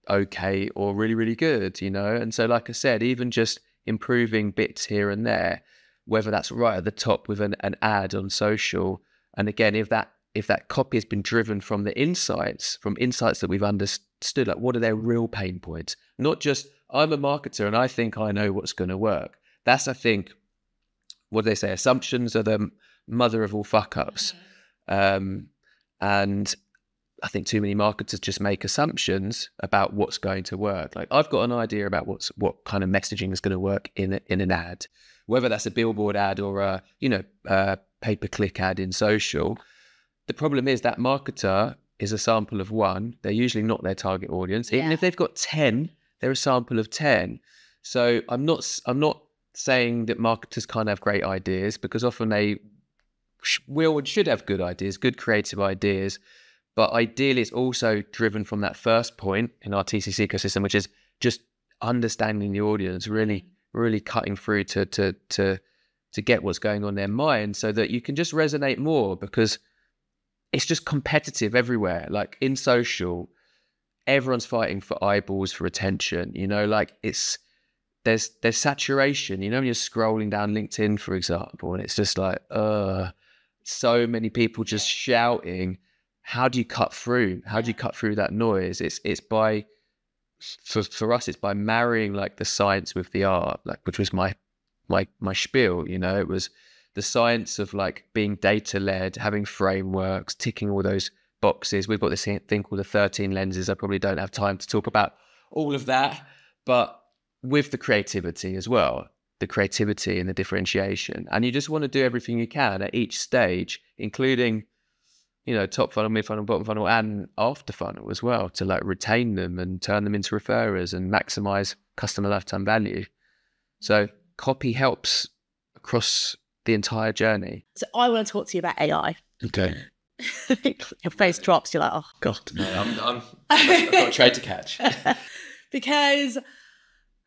okay, or really, really good, you know? And so, like I said, even just improving bits here and there, whether that's right at the top with an, an ad on social. And again, if that if that copy has been driven from the insights, from insights that we've understood, like what are their real pain points? Not just I'm a marketer and I think I know what's going to work. That's I think what do they say? Assumptions are the mother of all fuck ups. Mm-hmm. Um, and I think too many marketers just make assumptions about what's going to work. Like I've got an idea about what's what kind of messaging is going to work in a, in an ad, whether that's a billboard ad or a you know pay per click ad in social. The problem is that marketer is a sample of one. They're usually not their target audience, even if they've got ten. They're a sample of ten. So I'm not I'm not saying that marketers can't have great ideas because often they we will and should have good ideas, good creative ideas. But ideally, it's also driven from that first point in our TCC ecosystem, which is just understanding the audience, really, mm. really cutting through to to to to get what's going on in their mind, so that you can just resonate more because it's just competitive everywhere. Like in social, everyone's fighting for eyeballs for attention. You know, like it's there's there's saturation. You know, when you're scrolling down LinkedIn, for example, and it's just like, uh, so many people just shouting. How do you cut through? How do you cut through that noise? It's it's by for for us, it's by marrying like the science with the art, like which was my my my spiel. You know, it was the science of like being data led, having frameworks, ticking all those boxes. We've got this thing called the 13 lenses. I probably don't have time to talk about all of that, but with the creativity as well, the creativity and the differentiation. And you just want to do everything you can at each stage, including, you know, top funnel, mid funnel, bottom funnel, and after funnel as well, to like retain them and turn them into referrers and maximize customer lifetime value. So copy helps across the entire journey. So I want to talk to you about AI. Okay. Your face drops. You're like, oh god, no, I'm, I'm, I've got a trade to catch. because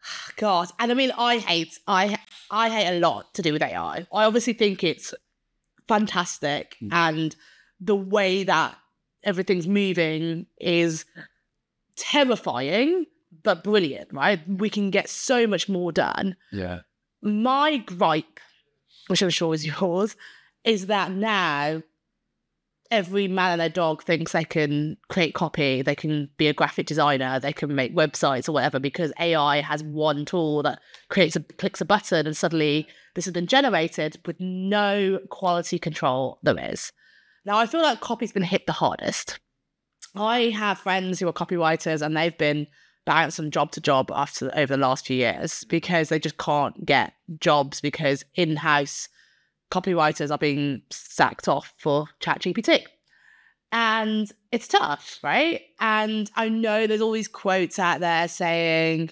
God, and I mean, I hate, I, I hate a lot to do with AI. I obviously think it's fantastic, mm. and the way that everything's moving is terrifying but brilliant, right? We can get so much more done. Yeah. My gripe, which I'm sure is yours, is that now every man and their dog thinks they can create copy, they can be a graphic designer, they can make websites or whatever because AI has one tool that creates a clicks a button and suddenly this has been generated with no quality control there is. Now I feel like copy's been hit the hardest. I have friends who are copywriters and they've been bounced from job to job after over the last few years because they just can't get jobs because in-house copywriters are being sacked off for ChatGPT. And it's tough, right? And I know there's all these quotes out there saying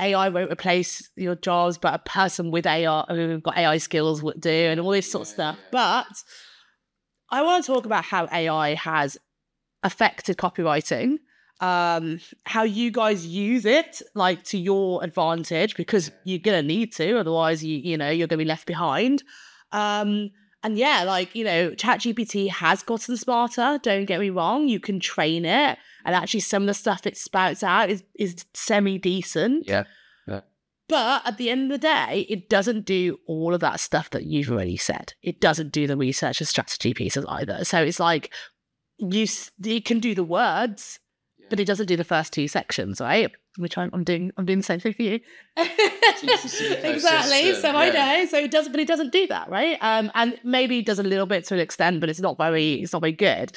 AI won't replace your jobs, but a person with AI who've got AI skills would do, and all this sort of stuff. But I want to talk about how AI has affected copywriting um, how you guys use it like to your advantage because you're gonna need to otherwise you you know you're gonna be left behind um, and yeah, like, you know, ChatGPT has gotten smarter, don't get me wrong. You can train it. And actually, some of the stuff it spouts out is, is semi decent. Yeah. yeah. But at the end of the day, it doesn't do all of that stuff that you've already said. It doesn't do the research and strategy pieces either. So it's like, you, it can do the words, but he doesn't do the first two sections, right? Which I'm, I'm doing. I'm doing the same thing for you. exactly. So yeah. I know. So he doesn't, but he doesn't do that, right? Um, and maybe he does a little bit to an extent, but it's not very. It's not very good.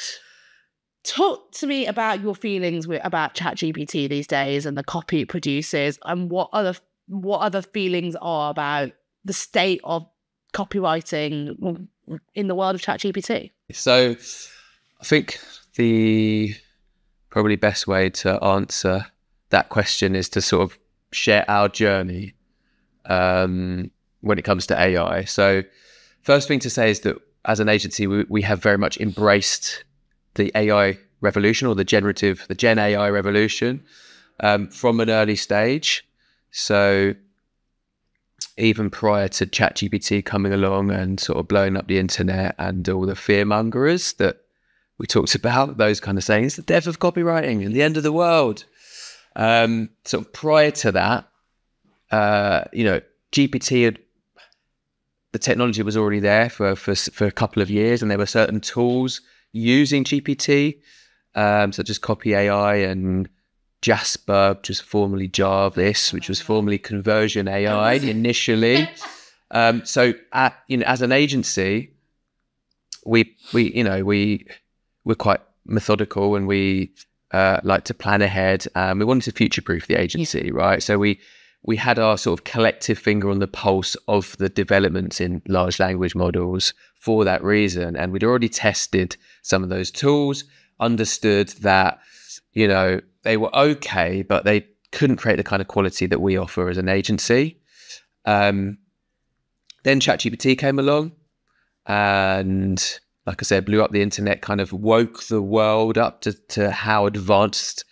Talk to me about your feelings with, about ChatGPT these days and the copy it produces, and what other what other feelings are about the state of copywriting in the world of ChatGPT. So, I think the probably best way to answer that question is to sort of share our journey um, when it comes to AI. So, first thing to say is that as an agency, we, we have very much embraced the AI revolution or the generative, the Gen AI revolution um, from an early stage. So, even prior to ChatGPT coming along and sort of blowing up the internet and all the fear mongers that we talked about those kind of sayings: the death of copywriting and the end of the world. Um, so prior to that, uh, you know, GPT had the technology was already there for, for for a couple of years, and there were certain tools using GPT, um, such as Copy AI and Jasper, just formerly Jarvis, which was formerly Conversion AI initially. Um, so, at, you know, as an agency, we we you know we we're quite methodical and we uh, like to plan ahead. Um, we wanted to future proof the agency, yeah. right? So we we had our sort of collective finger on the pulse of the developments in large language models for that reason, and we'd already tested some of those tools, understood that you know they were okay, but they couldn't create the kind of quality that we offer as an agency. Um, then ChatGPT came along, and like I said, blew up the internet, kind of woke the world up to, to how advanced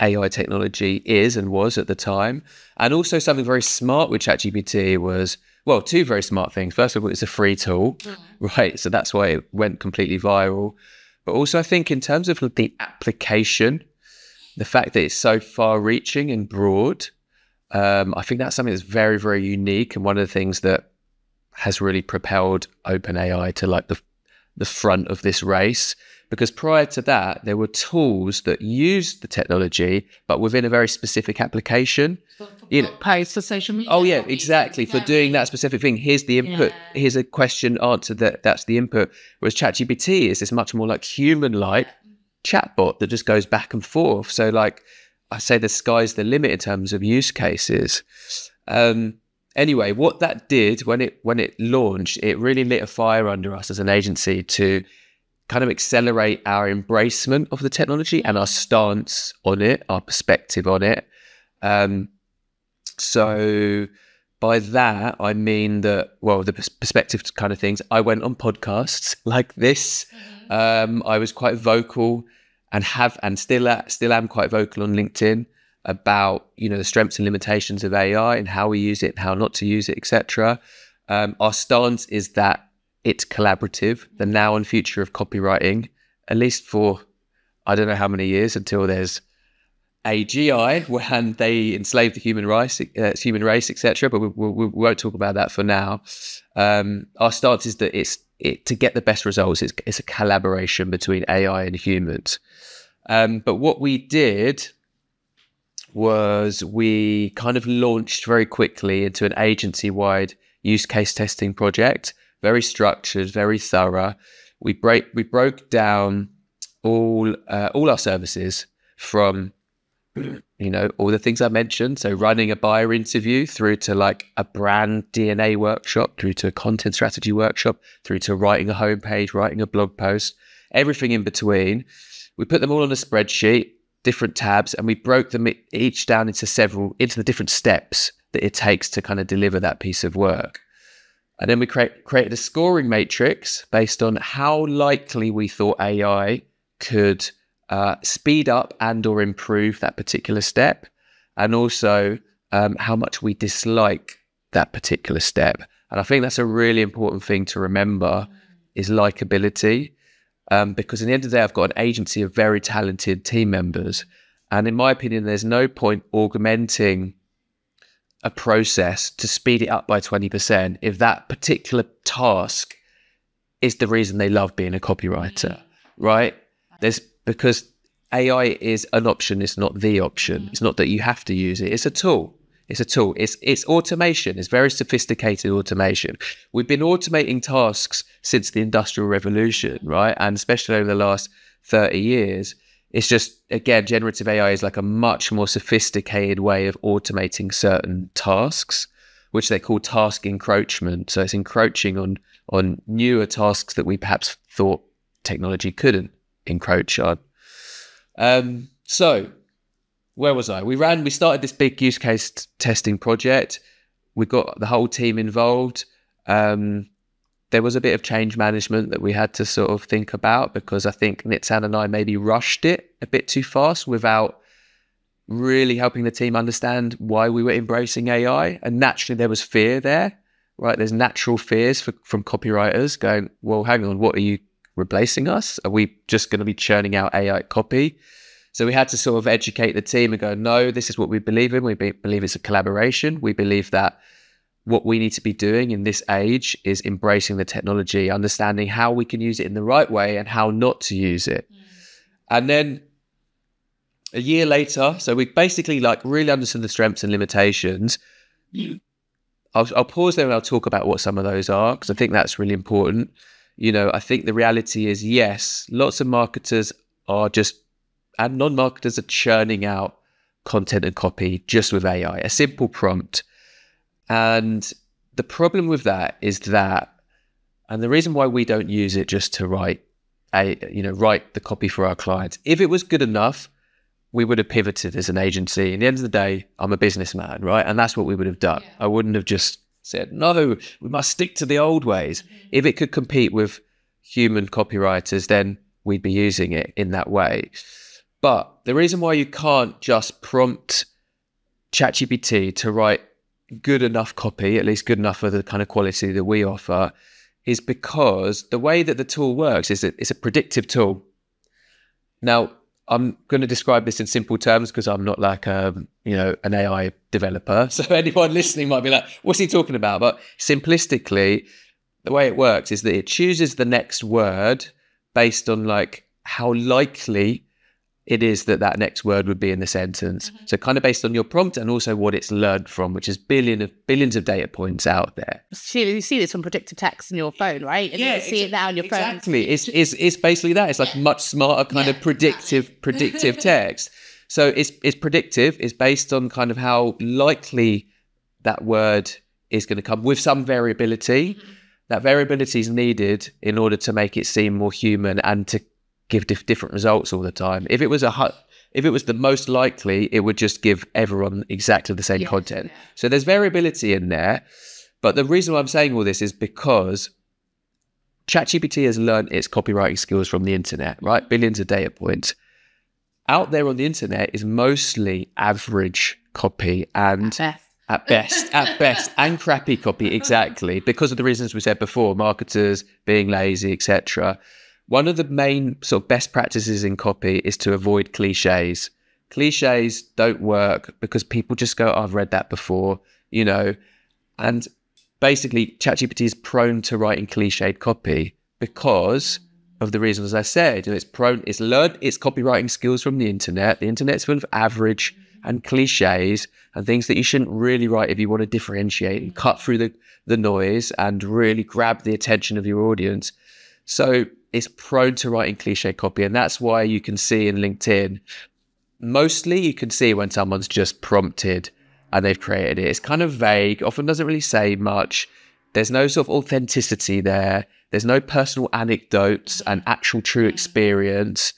AI technology is and was at the time. And also something very smart with ChatGPT was, well, two very smart things. First of all, it's a free tool, mm. right? So that's why it went completely viral. But also, I think in terms of the application, the fact that it's so far reaching and broad, um, I think that's something that's very, very unique. And one of the things that has really propelled OpenAI to like the the front of this race. Because prior to that, there were tools that used the technology, but within a very specific application. For, for you know, posts for social media. Oh yeah, exactly. For doing that specific thing, here's the input. Yeah. Here's a question answer that that's the input. Whereas ChatGPT is this much more like human-like chatbot that just goes back and forth. So like I say, the sky's the limit in terms of use cases. Um, anyway, what that did when it when it launched, it really lit a fire under us as an agency to kind of accelerate our embracement of the technology and our stance on it, our perspective on it. Um, so by that I mean that well, the perspective kind of things. I went on podcasts like this. Mm-hmm. Um, I was quite vocal and have and still still am quite vocal on LinkedIn about you know the strengths and limitations of AI and how we use it, how not to use it, etc. Um, our stance is that it's collaborative, the now and future of copywriting, at least for I don't know how many years until there's AGI when they enslave the human race, uh, human race, etc. But we, we, we, won't talk about that for now. Um, our stance is that it's it, to get the best results. It's, it's a collaboration between AI and humans. Um, but what we did was we kind of launched very quickly into an agency wide use case testing project, very structured, very thorough. We break we broke down all uh, all our services from you know all the things I mentioned, so running a buyer interview through to like a brand DNA workshop, through to a content strategy workshop, through to writing a homepage, writing a blog post, everything in between. We put them all on a spreadsheet different tabs and we broke them each down into several, into the different steps that it takes to kind of deliver that piece of work. And then we create, created a scoring matrix based on how likely we thought AI could uh, speed up and or improve that particular step, and also um, how much we dislike that particular step. And I think that's a really important thing to remember is likability. Um, because in the end of the day, I've got an agency of very talented team members. And in my opinion, there's no point augmenting a process to speed it up by 20% if that particular task is the reason they love being a copywriter, mm. right? There's because AI is an option, it's not the option. Mm. It's not that you have to use it, it's a tool. It's a tool. It's it's automation. It's very sophisticated automation. We've been automating tasks since the Industrial Revolution, right? And especially over the last 30 years. It's just again, generative AI is like a much more sophisticated way of automating certain tasks, which they call task encroachment. So it's encroaching on on newer tasks that we perhaps thought technology couldn't encroach on. Um, so where was I? We ran, we started this big use case t- testing project. We got the whole team involved. Um, there was a bit of change management that we had to sort of think about because I think Nitsan and I maybe rushed it a bit too fast without really helping the team understand why we were embracing AI. And naturally, there was fear there, right? There's natural fears for, from copywriters going, well, hang on, what are you replacing us? Are we just going to be churning out AI copy? So we had to sort of educate the team and go, no, this is what we believe in. We be- believe it's a collaboration. We believe that what we need to be doing in this age is embracing the technology, understanding how we can use it in the right way and how not to use it. Mm. And then a year later, so we basically like really understood the strengths and limitations. Mm. I'll, I'll pause there and I'll talk about what some of those are because I think that's really important. You know, I think the reality is yes, lots of marketers are just and non-marketers are churning out content and copy just with AI, a simple prompt. And the problem with that is that, and the reason why we don't use it just to write a, you know, write the copy for our clients. If it was good enough, we would have pivoted as an agency. In the end of the day, I'm a businessman, right? And that's what we would have done. Yeah. I wouldn't have just said, no, we must stick to the old ways. Mm-hmm. If it could compete with human copywriters, then we'd be using it in that way. But the reason why you can't just prompt ChatGPT to write good enough copy, at least good enough for the kind of quality that we offer, is because the way that the tool works is that it's a predictive tool. Now, I'm going to describe this in simple terms because I'm not like a, um, you know, an AI developer. So anyone listening might be like, what's he talking about? But simplistically, the way it works is that it chooses the next word based on like how likely it is that that next word would be in the sentence. Mm-hmm. So kind of based on your prompt and also what it's learned from, which is billion of billions of data points out there. So you see this on predictive text in your phone, right? And yeah, you see it now on your exactly. phone. Exactly. It's, it's, it's basically that. It's like yeah. much smarter kind yeah, of predictive exactly. predictive text. So it's it's predictive. It's based on kind of how likely that word is going to come with some variability. Mm-hmm. That variability is needed in order to make it seem more human and to give different results all the time. If it was a hu- if it was the most likely, it would just give everyone exactly the same yes. content. So there's variability in there. But the reason why I'm saying all this is because ChatGPT has learned its copywriting skills from the internet, right? Billions of data points. Out there on the internet is mostly average copy and at best, at best, and crappy copy exactly because of the reasons we said before, marketers being lazy, etc. One of the main sort of best practices in copy is to avoid cliches. Cliches don't work because people just go, oh, I've read that before, you know. And basically, ChatGPT is prone to writing cliched copy because of the reasons I said. It's prone, it's learned its copywriting skills from the internet. The internet's full of average and cliches and things that you shouldn't really write if you want to differentiate and cut through the, the noise and really grab the attention of your audience. So is prone to writing cliche copy. And that's why you can see in LinkedIn, mostly you can see when someone's just prompted and they've created it. It's kind of vague, often doesn't really say much. There's no sort of authenticity there. There's no personal anecdotes mm. and actual true mm. experience.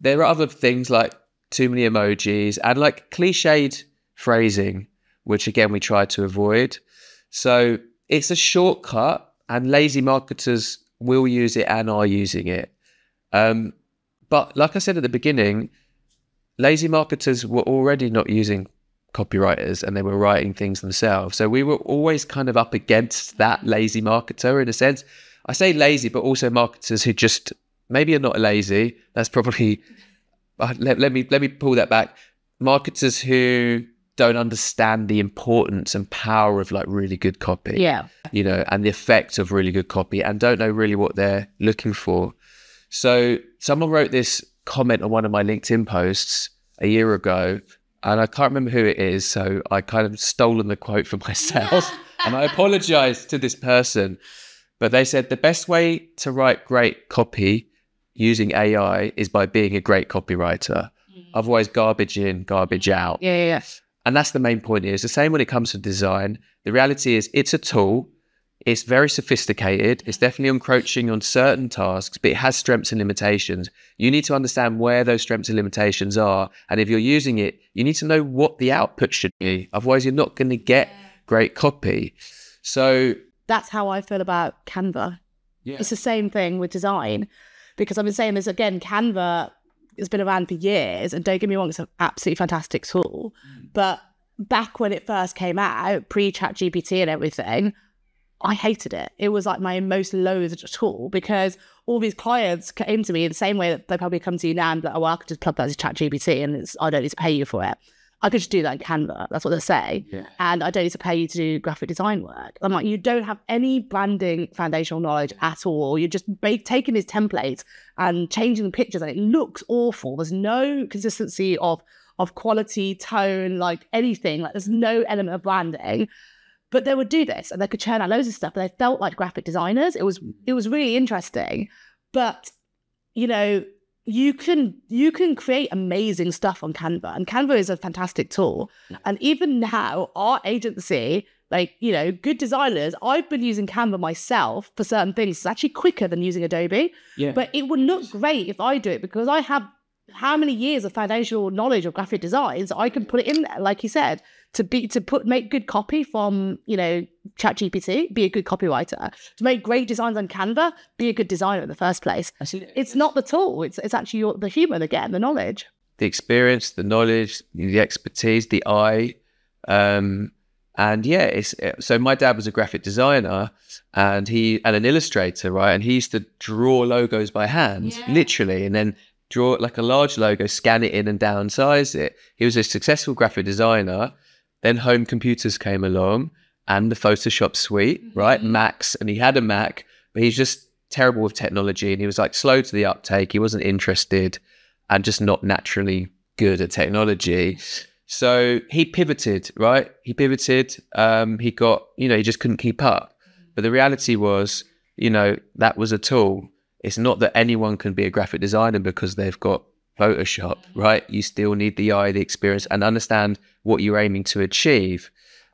There are other things like too many emojis and like cliched phrasing, which again we try to avoid. So it's a shortcut, and lazy marketers will use it and are using it. Um, but like I said at the beginning, lazy marketers were already not using copywriters and they were writing things themselves. So we were always kind of up against that lazy marketer in a sense. I say lazy, but also marketers who just maybe are not lazy. That's probably uh, let, let me let me pull that back. Marketers who don't understand the importance and power of like really good copy. Yeah. You know, and the effect of really good copy and don't know really what they're looking for. So someone wrote this comment on one of my LinkedIn posts a year ago, and I can't remember who it is. So I kind of stolen the quote for myself. and I apologize to this person. But they said the best way to write great copy using AI is by being a great copywriter. Mm. Otherwise, garbage in, garbage mm. out. Yeah, yeah, yeah. And that's the main point here. It's the same when it comes to design. The reality is it's a tool. It's very sophisticated. It's definitely encroaching on certain tasks, but it has strengths and limitations. You need to understand where those strengths and limitations are. And if you're using it, you need to know what the output should be. Otherwise, you're not going to get great copy. So that's how I feel about Canva. Yeah. It's the same thing with design because I've been saying this again Canva it's been around for years, and don't get me wrong, it's an absolutely fantastic tool. Mm. But back when it first came out, pre Chat GPT and everything, I hated it. It was like my most loathed tool because all these clients came to me in the same way that they probably come to you now and like, oh, well, I could just plug that into Chat GPT and I don't need to pay you for it. I could just do that in Canva. That's what they say. Yeah. And I don't need to pay you to do graphic design work. I'm like, you don't have any branding foundational knowledge at all. You're just taking these templates and changing the pictures, and it looks awful. There's no consistency of of quality, tone, like anything. Like there's no element of branding. But they would do this, and they could churn out loads of stuff. And they felt like graphic designers. It was it was really interesting. But you know, you can you can create amazing stuff on Canva, and Canva is a fantastic tool. And even now, our agency, like you know, good designers, I've been using Canva myself for certain things. It's actually quicker than using Adobe. Yeah. But it would look great if I do it because I have how many years of foundational knowledge of graphic designs I can put it in there, like you said to be to put make good copy from you know chat gpt be a good copywriter to make great designs on canva be a good designer in the first place Absolutely. it's not the tool it's, it's actually your, the human again the knowledge the experience the knowledge the expertise the eye um, and yeah it's so my dad was a graphic designer and he and an illustrator right and he used to draw logos by hand yeah. literally and then draw like a large logo scan it in and downsize it he was a successful graphic designer then home computers came along and the Photoshop suite, mm-hmm. right? Macs, and he had a Mac, but he's just terrible with technology, and he was like slow to the uptake. He wasn't interested, and just not naturally good at technology. So he pivoted, right? He pivoted. Um, he got, you know, he just couldn't keep up. Mm-hmm. But the reality was, you know, that was a tool. It's not that anyone can be a graphic designer because they've got Photoshop, mm-hmm. right? You still need the eye, the experience, and understand what you're aiming to achieve.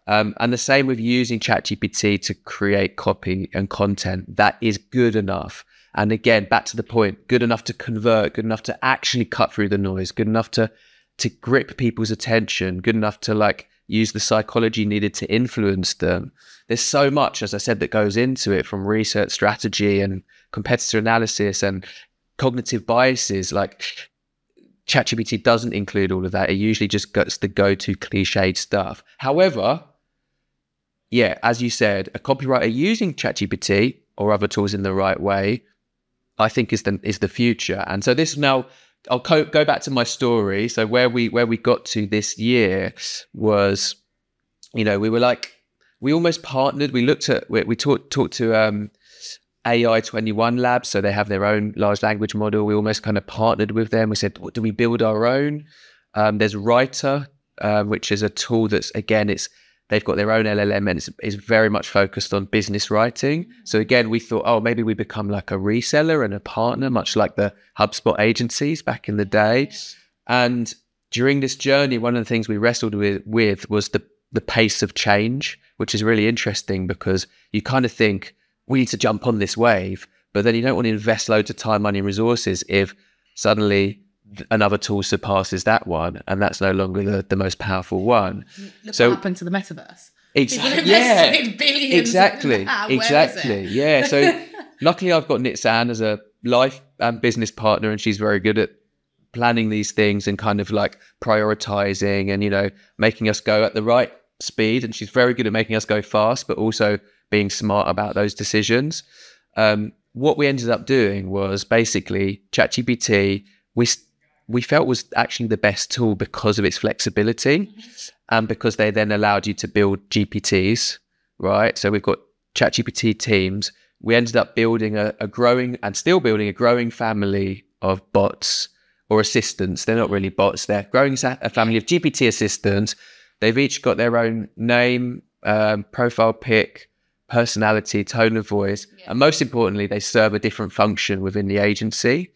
Um, and the same with using ChatGPT to create copy and content that is good enough. And again, back to the point, good enough to convert, good enough to actually cut through the noise, good enough to to grip people's attention, good enough to like use the psychology needed to influence them. There's so much, as I said, that goes into it from research strategy and competitor analysis and cognitive biases. Like ChatGPT doesn't include all of that. It usually just gets the go to cliched stuff. However, yeah, as you said, a copywriter using ChatGPT or other tools in the right way, I think is the is the future. And so this now I'll co- go back to my story. So where we where we got to this year was, you know, we were like we almost partnered. We looked at we, we talked talked to um, AI21 Labs. So they have their own large language model. We almost kind of partnered with them. We said, do we build our own? Um, there's Writer, um, which is a tool that's, again, it's they've got their own LLM and it's, it's very much focused on business writing. So again, we thought, oh, maybe we become like a reseller and a partner, much like the HubSpot agencies back in the day. And during this journey, one of the things we wrestled with, with was the, the pace of change, which is really interesting because you kind of think, we need to jump on this wave. But then you don't want to invest loads of time, money, and resources if suddenly another tool surpasses that one and that's no longer the, the most powerful one. Look so, what happened to the metaverse. Exactly. Yeah. Exactly. Exactly. Yeah. So luckily I've got Nitsan as a life and business partner and she's very good at planning these things and kind of like prioritizing and you know making us go at the right speed and she's very good at making us go fast but also being smart about those decisions. Um, what we ended up doing was basically ChatGPT. We we felt was actually the best tool because of its flexibility, mm-hmm. and because they then allowed you to build GPTs. Right, so we've got ChatGPT teams. We ended up building a, a growing and still building a growing family of bots or assistants. They're not really bots. They're growing a family of GPT assistants. They've each got their own name, um, profile pic, personality, tone of voice, yeah. and most importantly, they serve a different function within the agency.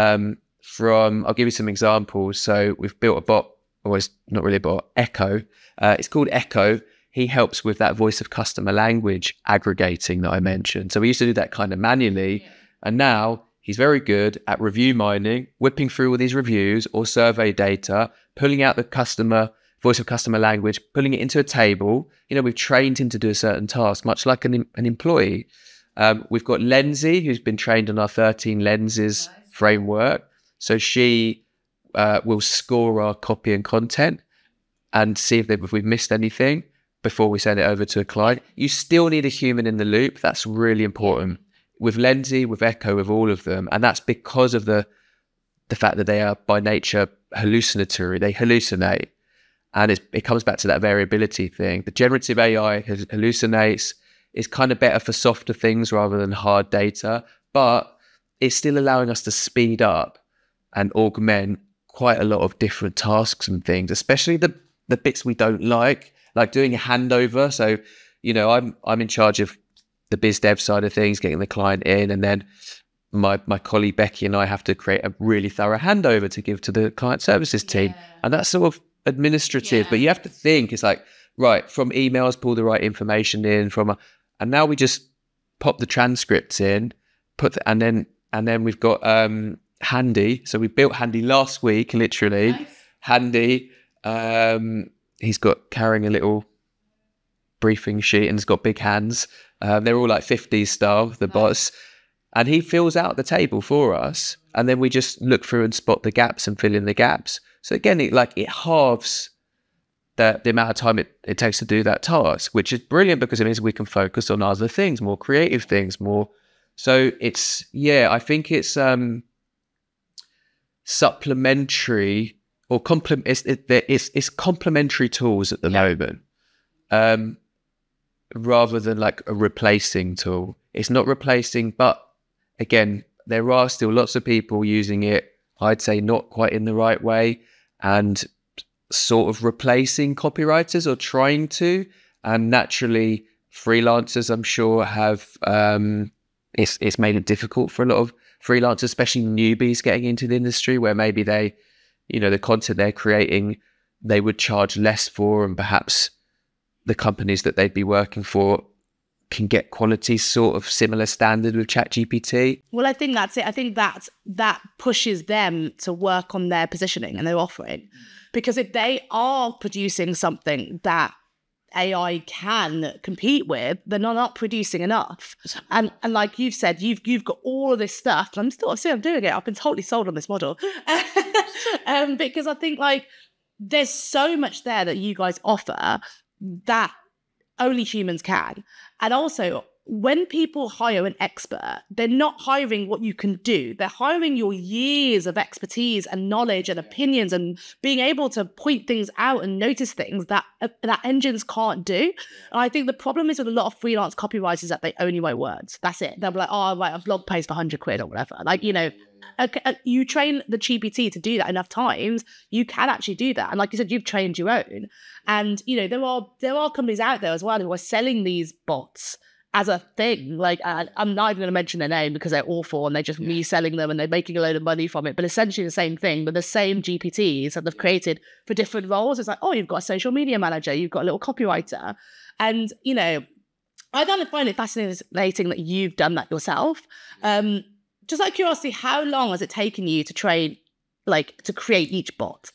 Um, from I'll give you some examples. So we've built a bot, or it's not really a bot, Echo. Uh, it's called Echo. He helps with that voice of customer language aggregating that I mentioned. So we used to do that kind of manually, yeah. and now he's very good at review mining, whipping through all these reviews or survey data, pulling out the customer voice of customer language, pulling it into a table. You know, we've trained him to do a certain task, much like an, an employee. Um, we've got Lenzi, who's been trained on our 13 lenses nice. framework. So she uh, will score our copy and content and see if, they, if we've missed anything before we send it over to a client. You still need a human in the loop. That's really important with Lenzi, with Echo, with all of them. And that's because of the the fact that they are by nature hallucinatory. They hallucinate. And it comes back to that variability thing. The generative AI hallucinates. It's kind of better for softer things rather than hard data, but it's still allowing us to speed up and augment quite a lot of different tasks and things, especially the the bits we don't like, like doing a handover. So, you know, I'm I'm in charge of the biz dev side of things, getting the client in, and then my my colleague Becky and I have to create a really thorough handover to give to the client services team, yeah. and that's sort of administrative, yeah. but you have to think. It's like, right, from emails, pull the right information in from, a, and now we just pop the transcripts in, put, the, and then, and then we've got um, Handy. So we built Handy last week, literally. Nice. Handy, um, he's got carrying a little briefing sheet and he's got big hands. Um, they're all like 50s style, the nice. boss. And he fills out the table for us. And then we just look through and spot the gaps and fill in the gaps. So again, it like it halves the, the amount of time it, it takes to do that task, which is brilliant because it means we can focus on other things, more creative things, more. So it's yeah, I think it's um supplementary or complement. It's, it, it's it's complementary tools at the yeah. moment, um, rather than like a replacing tool. It's not replacing, but again, there are still lots of people using it. I'd say not quite in the right way and sort of replacing copywriters or trying to. And naturally, freelancers, I'm sure, have um, it's it's made it difficult for a lot of freelancers, especially newbies getting into the industry, where maybe they, you know, the content they're creating, they would charge less for, and perhaps the companies that they'd be working for can get quality sort of similar standard with ChatGPT? Well, I think that's it. I think that that pushes them to work on their positioning and their offering. Because if they are producing something that AI can compete with, they're not producing enough. And and like you've said, you've you've got all of this stuff. I'm still I I'm doing it. I've been totally sold on this model. um, because I think like there's so much there that you guys offer that only humans can. And also, when people hire an expert, they're not hiring what you can do. They're hiring your years of expertise and knowledge and opinions and being able to point things out and notice things that uh, that engines can't do. And I think the problem is with a lot of freelance copywriters that they only write words. That's it. They'll be like, oh, I a blog post for 100 quid or whatever. Like, you know, uh, uh, you train the GPT to do that enough times, you can actually do that. And like you said, you've trained your own. And you know there are there are companies out there as well who are selling these bots as a thing. Like uh, I'm not even going to mention their name because they're awful and they're just yeah. reselling them and they're making a load of money from it. But essentially the same thing, but the same GPTs that they've created for different roles. It's like, oh, you've got a social media manager, you've got a little copywriter, and you know. I find it fascinating that you've done that yourself. Um, just out of curiosity, how long has it taken you to train, like to create each bot?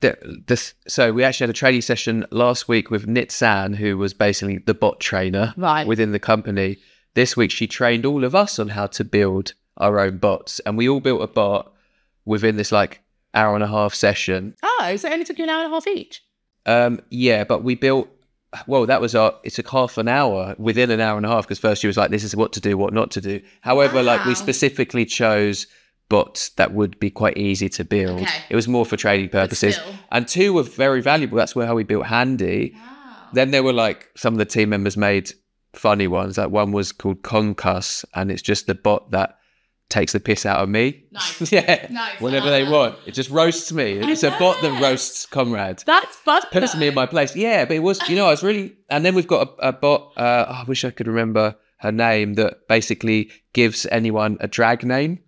The, this, so we actually had a training session last week with Nitsan, who was basically the bot trainer right. within the company. This week, she trained all of us on how to build our own bots, and we all built a bot within this like hour and a half session. Oh, so it only took you an hour and a half each. Um, yeah, but we built whoa, that was our, it took half an hour within an hour and a half because first she was like, this is what to do, what not to do. However, wow. like we specifically chose bots that would be quite easy to build. Okay. It was more for trading purposes. And two were very valuable. That's where how we built Handy. Wow. Then there were like some of the team members made funny ones. Like one was called Concuss and it's just the bot that takes the piss out of me. Nice. yeah. Nice. Whenever they uh, want. It just roasts me. it's a bot that roasts Comrade. That's butter. Puts me in my place. Yeah, but it was, you know, I was really. And then we've got a, a bot. Uh, oh, I wish I could remember her name that basically gives anyone a drag name.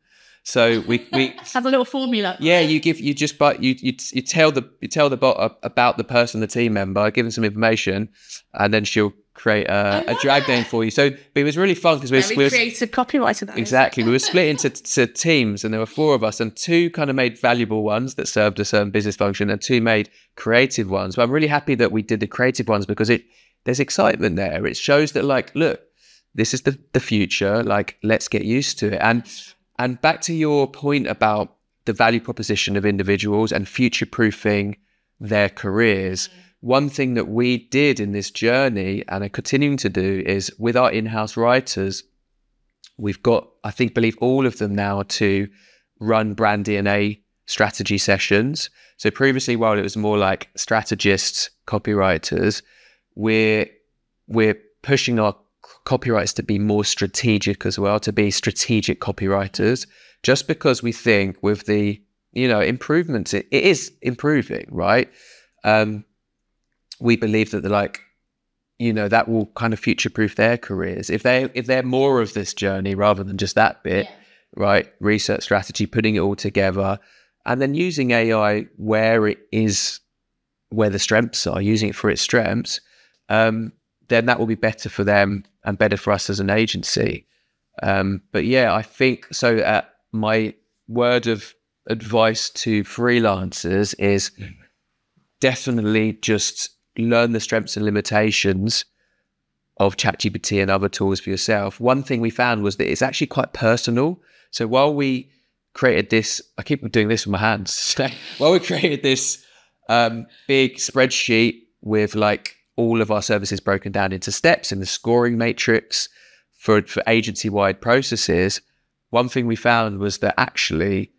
So we we has a little formula. Yeah, you give you just but you you you tell the you tell the bot about the person, the team member, give them some information, and then she'll create a, oh, a drag name for you. So but it was really fun because we, we were creative copywriter. That exactly. we were split into to teams, and there were four of us, and two kind of made valuable ones that served a certain business function, and two made creative ones. But I'm really happy that we did the creative ones because it there's excitement there. It shows that like look, this is the the future. Like let's get used to it. And and back to your point about the value proposition of individuals and future proofing their careers. Mm-hmm one thing that we did in this journey and are continuing to do is with our in house writers, we've got, I think, believe all of them now to run brand DNA strategy sessions. So previously, while it was more like strategists, copywriters, we're we're pushing our copywriters to be more strategic as well, to be strategic copywriters, just because we think with the you know improvements, it, it is improving, right? Um, we believe that they're like, you know, that will kind of future proof their careers. If they if they're more of this journey rather than just that bit, yeah. right? Research strategy, putting it all together, and then using AI where it is where the strengths are, using it for its strengths, um, then that will be better for them and better for us as an agency. Um, but yeah, I think so. Uh, my word of advice to freelancers is mm. definitely just learn the strengths and limitations of ChatGPT and other tools for yourself, one thing we found was that it's actually quite personal. So while we created this, I keep doing this with my hands. while we created this um, big spreadsheet with like all of our services broken down into steps in the scoring matrix for, for agency wide processes, one thing we found was that actually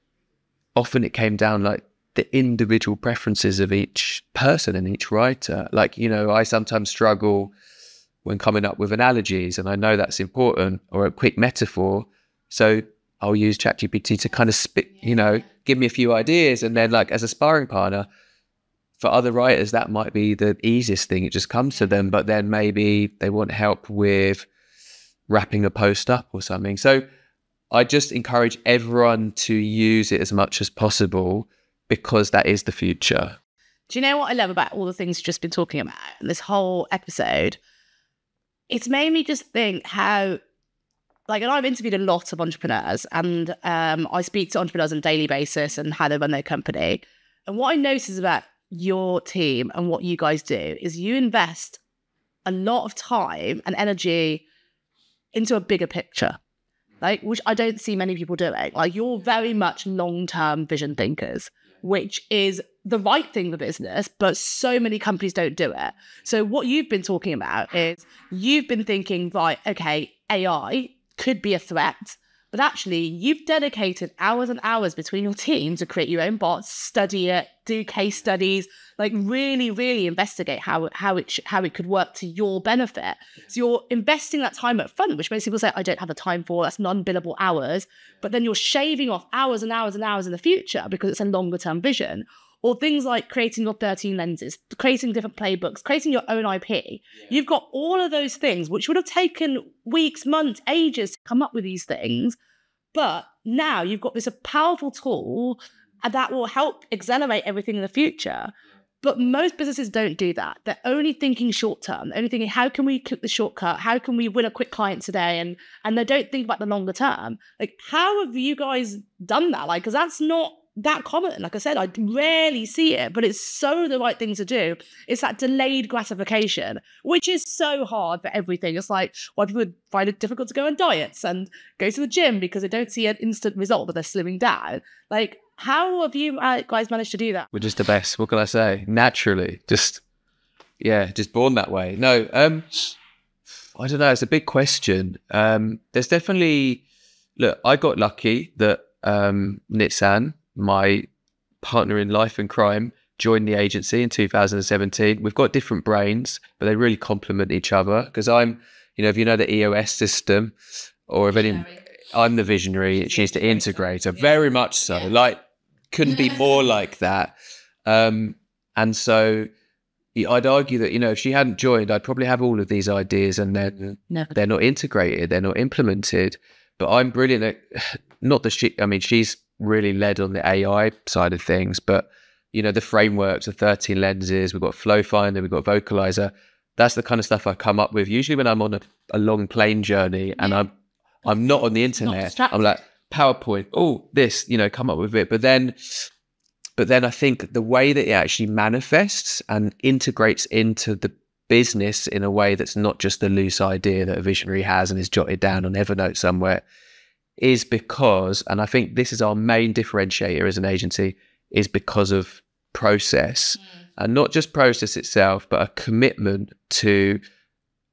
often it came down like the individual preferences of each person and each writer. Like, you know, I sometimes struggle when coming up with analogies, and I know that's important, or a quick metaphor. So I'll use ChatGPT to kind of spit, you know, give me a few ideas. And then, like, as a sparring partner, for other writers, that might be the easiest thing. It just comes to them, but then maybe they want help with wrapping a post up or something. So I just encourage everyone to use it as much as possible because that is the future. Do you know what I love about all the things you've just been talking about in this whole episode? It's made me just think how, like, and I've interviewed a lot of entrepreneurs and um, I speak to entrepreneurs on a daily basis and how they run their company. And what I notice about your team and what you guys do is you invest a lot of time and energy into a bigger picture like which I don't see many people doing. Like you're very much long-term vision thinkers which is the right thing for business, but so many companies don't do it. So, what you've been talking about is you've been thinking, right, okay, AI could be a threat but actually, you've dedicated hours and hours between your team to create your own bots, study it, do case studies, like really, really investigate how how it sh- how it could work to your benefit. So you're investing that time up front, which most people say I don't have the time for. That's non-billable hours. But then you're shaving off hours and hours and hours in the future because it's a longer term vision or things like creating your 13 lenses, creating different playbooks, creating your own IP. Yeah. You've got all of those things, which would have taken weeks, months, ages to come up with these things. But now you've got this powerful tool mm. that will help accelerate everything in the future. But most businesses don't do that. They're only thinking short term. They're only thinking, how can we click the shortcut? How can we win a quick client today? And and they don't think about the longer term. Like, how have you guys done that? Like, because that's not that comment, Like I said, I rarely see it, but it's so the right thing to do. It's that delayed gratification, which is so hard for everything. It's like why people find it difficult to go on diets and go to the gym because they don't see an instant result that they're slimming down. Like, how have you uh, guys managed to do that? We're just the best. What can I say? Naturally, just yeah, just born that way. No, um, I don't know. It's a big question. Um, there's definitely look. I got lucky that um, Nitsan my partner in life and crime joined the agency in 2017. We've got different brains, but they really complement each other because I'm, you know, if you know the EOS system or if any, I'm the visionary, she's the integrator, yeah. very much so. Yeah. Like, couldn't be more like that. Um, and so I'd argue that, you know, if she hadn't joined, I'd probably have all of these ideas and then they're not integrated, they're not implemented. But I'm brilliant at, not the she, I mean, she's really led on the AI side of things, but you know, the frameworks, the 13 lenses, we've got Flow Finder, we've got Vocalizer. That's the kind of stuff I come up with. Usually when I'm on a, a long plane journey and yeah. I'm I'm not on the internet. I'm like PowerPoint, oh, this, you know, come up with it. But then but then I think the way that it actually manifests and integrates into the business in a way that's not just the loose idea that a visionary has and is jotted down on Evernote somewhere is because, and I think this is our main differentiator as an agency, is because of process. Mm. And not just process itself, but a commitment to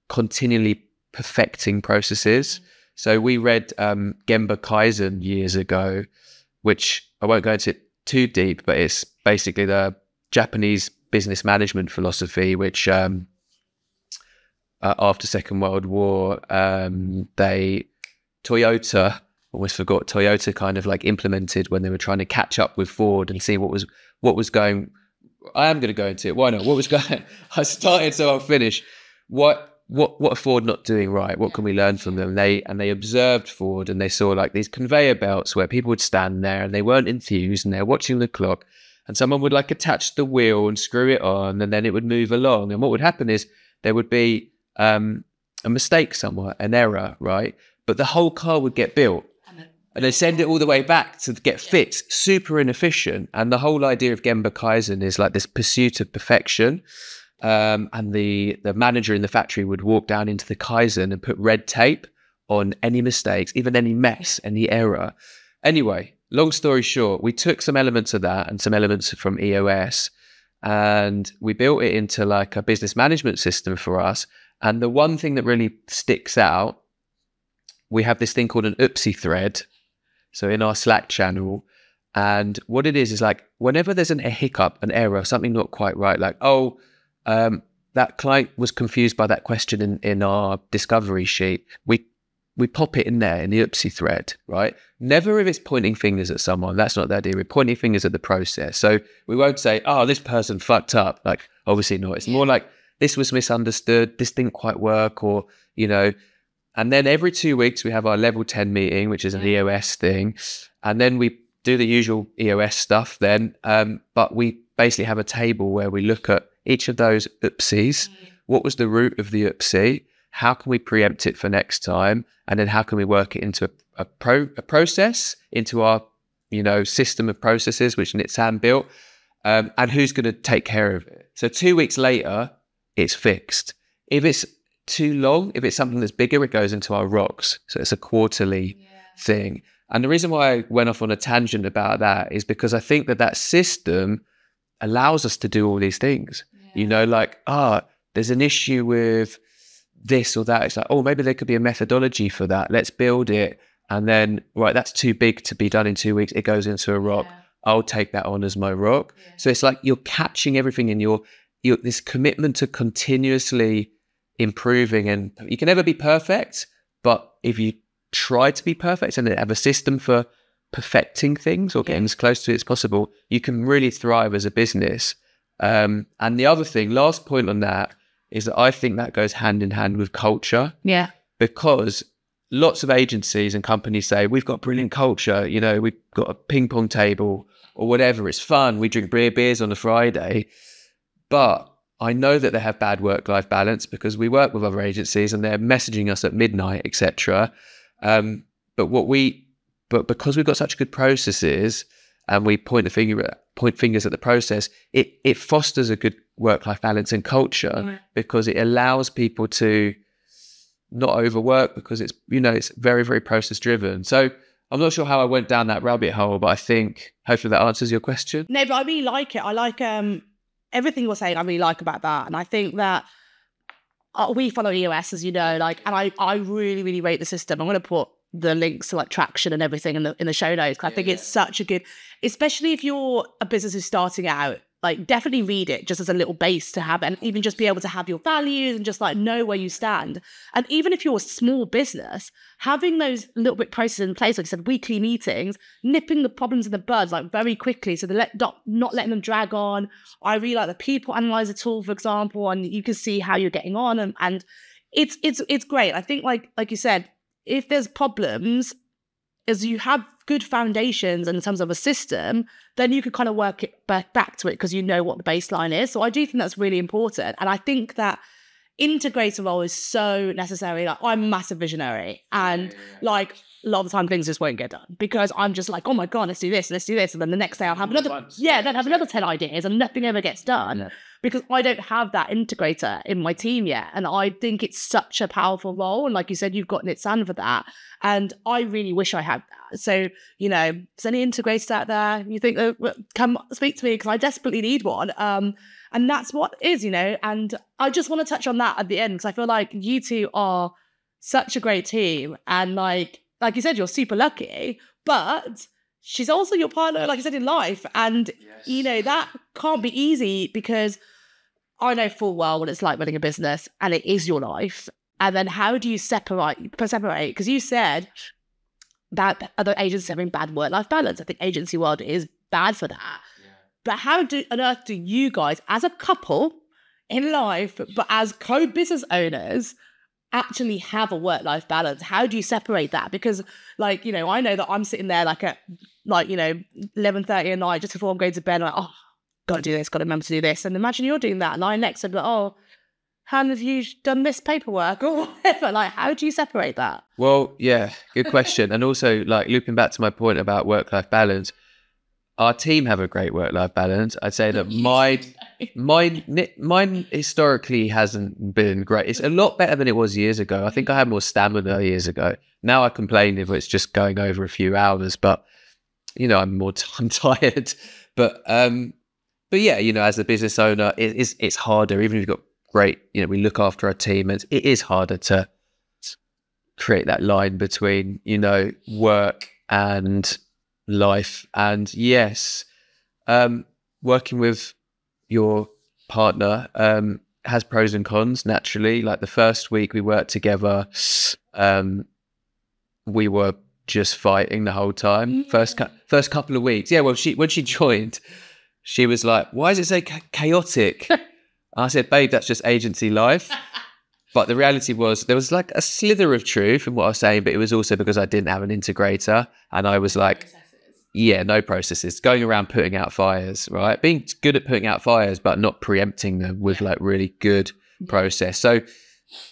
continually perfecting processes. Mm. So we read um, Gemba Kaizen years ago, which I won't go into too deep, but it's basically the Japanese business management philosophy, which um, uh, after Second World War, um, they Toyota almost forgot Toyota kind of like implemented when they were trying to catch up with Ford and see what was what was going. I am going to go into it. Why not? What was going? I started, so I'll finish. What what what are Ford not doing right? What can we learn from them? They and they observed Ford and they saw like these conveyor belts where people would stand there and they weren't enthused and they're watching the clock and someone would like attach the wheel and screw it on and then it would move along and what would happen is there would be um, a mistake somewhere, an error, right? But the whole car would get built and they send it all the way back to get fixed. Super inefficient. And the whole idea of Gemba Kaizen is like this pursuit of perfection. Um, and the the manager in the factory would walk down into the Kaizen and put red tape on any mistakes, even any mess, any error. Anyway, long story short, we took some elements of that and some elements from EOS and we built it into like a business management system for us. And the one thing that really sticks out, we have this thing called an oopsie thread, so in our Slack channel. And what it is is like whenever there's an, a hiccup, an error, something not quite right, like oh, um, that client was confused by that question in, in our discovery sheet. We we pop it in there in the oopsie thread, right? Never if it's pointing fingers at someone. That's not the idea. We're pointing fingers at the process. So we won't say, oh, this person fucked up. Like, obviously not. It's more like this was misunderstood, this didn't quite work, or, you know, and then every two weeks, we have our level 10 meeting, which is an EOS thing. And then we do the usual EOS stuff then. Um, but we basically have a table where we look at each of those oopsies. Mm. What was the root of the oopsie? How can we preempt it for next time? And then how can we work it into a, a, pro, a process, into our, you know, system of processes, which Nitsan built? Um, and who's going to take care of it? So two weeks later, it's fixed. If it's too long. If it's something that's bigger, it goes into our rocks. So it's a quarterly yeah. thing. And the reason why I went off on a tangent about that is because I think that that system allows us to do all these things. Yeah. You know, like, ah, oh, there's an issue with this or that. It's like, oh, maybe there could be a methodology for that. Let's build it. And then, right, that's too big to be done in two weeks. It goes into a rock. Yeah. I'll take that on as my rock. Yeah. So it's like you're catching everything in your, your this commitment to continuously improving and you can never be perfect, but if you try to be perfect and have a system for perfecting things or getting as close to it as possible, you can really thrive as a business. Um, and the other thing, last point on that, is that I think that goes hand in hand with culture. Yeah. Because lots of agencies and companies say, we've got brilliant culture, you know, we've got a ping pong table or whatever, it's fun, we drink beer beers on a Friday. But I know that they have bad work life balance because we work with other agencies and they're messaging us at midnight, etc. Um, but what we, but because we've got such good processes and we point the finger point fingers at the process, it it fosters a good work life balance and culture mm because it allows people to not overwork because it's you know it's very very process driven. So I'm not sure how I went down that rabbit hole, but I think hopefully that answers your question. No, but I really like it. I like um everything you're saying, I really like about that. And I think that uh, we follow EOS, as you know, like, and I, I really, really rate the system. I'm going to put the links to like traction and everything in the in the show notes. I yeah, think yeah. it's such a good, especially if you're a business who's starting out like definitely read it just as a little base to have and even just be able to have your values and just like know where you stand and even if you're a small business having those little bit processes in place like i said weekly meetings nipping the problems in the bud like very quickly so they let not, not letting them drag on i really like the people analyzer tool for example and you can see how you're getting on and, and it's it's it's great i think like like you said if there's problems as you have good foundations in terms of a system, then you could kind of work it back, back to it because you know what the baseline is. So I do think that's really important. And I think that integrator role is so necessary. Like I'm a massive visionary and like a lot of the time things just won't get done because I'm just like, oh my God, let's do this, let's do this. And then the next day I'll have another, yeah, then have another 10 ideas and nothing ever gets done because I don't have that integrator in my team yet. And I think it's such a powerful role. And like you said, you've got Nitsan for that. And I really wish I had that. So, you know, is any integrators out there you think, oh, come speak to me because I desperately need one. Um, and that's what is, you know. And I just want to touch on that at the end because I feel like you two are such a great team. And like, like you said, you're super lucky, but she's also your partner, like I said, in life. And, yes. you know, that can't be easy because – I know full well what it's like running a business and it is your life. And then how do you separate separate? Because you said that other agents having bad work life balance. I think agency world is bad for that. Yeah. But how do, on earth do you guys, as a couple in life, but as co business owners, actually have a work life balance? How do you separate that? Because, like, you know, I know that I'm sitting there like at like you know eleven thirty at night just before I'm going to bed. Like, oh, got to do this, got to remember to do this. And imagine you're doing that. And I next said, like, oh, how have you done this paperwork or whatever? Like, how do you separate that? Well, yeah, good question. and also, like, looping back to my point about work life balance, our team have a great work life balance. I'd say that my mine mine historically hasn't been great. It's a lot better than it was years ago. I think I had more stamina years ago. Now I complain if it's just going over a few hours, but you know I'm more I'm tired. But um, but yeah, you know, as a business owner, it is it's harder. Even if you've got great, you know, we look after our team, and it is harder to create that line between you know work and life. And yes, um, working with your partner um, has pros and cons naturally. Like the first week we worked together, um, we were just fighting the whole time. First, cu- first couple of weeks, yeah. Well, she when she joined she was like, "Why does it say chaotic?" I said, "Babe, that's just agency life." But the reality was there was like a slither of truth in what I was saying, but it was also because I didn't have an integrator, and I was like, "Yeah, no processes. Going around putting out fires, right? Being good at putting out fires, but not preempting them with like really good process." So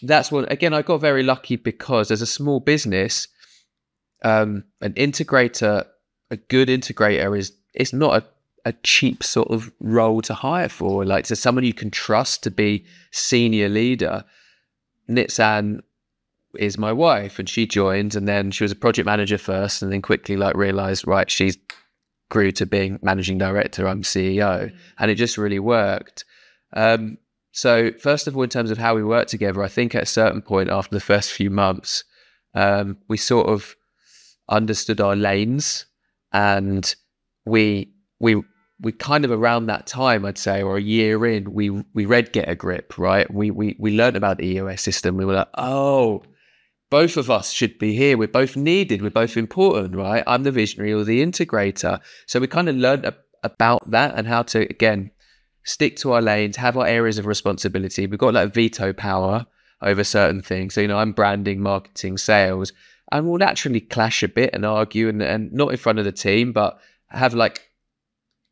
that's what again I got very lucky because as a small business, um, an integrator, a good integrator is it's not a a cheap sort of role to hire for, like to someone you can trust to be senior leader. Nitsan is my wife, and she joined, and then she was a project manager first, and then quickly like realized, right, she's grew to being managing director. I'm CEO, mm. and it just really worked. Um, so first of all, in terms of how we work together, I think at a certain point after the first few months, um, we sort of understood our lanes, and we we we kind of around that time, I'd say, or a year in, we we read Get a Grip, right? We we we learned about the EOS system. We were like, oh, both of us should be here. We're both needed. We're both important, right? I'm the visionary or the integrator. So we kind of learned about that and how to again stick to our lanes, have our areas of responsibility. We've got like veto power over certain things. So you know, I'm branding, marketing, sales, and we'll naturally clash a bit and argue, and, and not in front of the team, but have like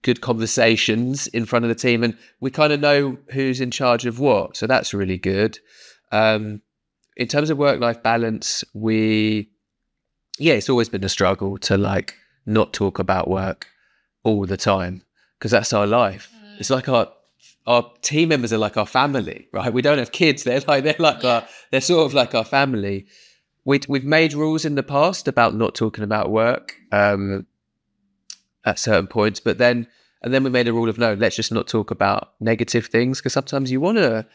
good conversations in front of the team, and we kind of know who's in charge of what. So that's really good. Um, in terms of work life balance, we yeah, it's always been a struggle to like not talk about work all the time because that's our life. Mm. It's like our our team members are like our family, right? We don't have kids; they're like they're like our they're sort of like our family. We we've made rules in the past about not talking about work. Um, at certain points. But then, and then we made a rule of no, let's just not talk about negative things because sometimes you want to,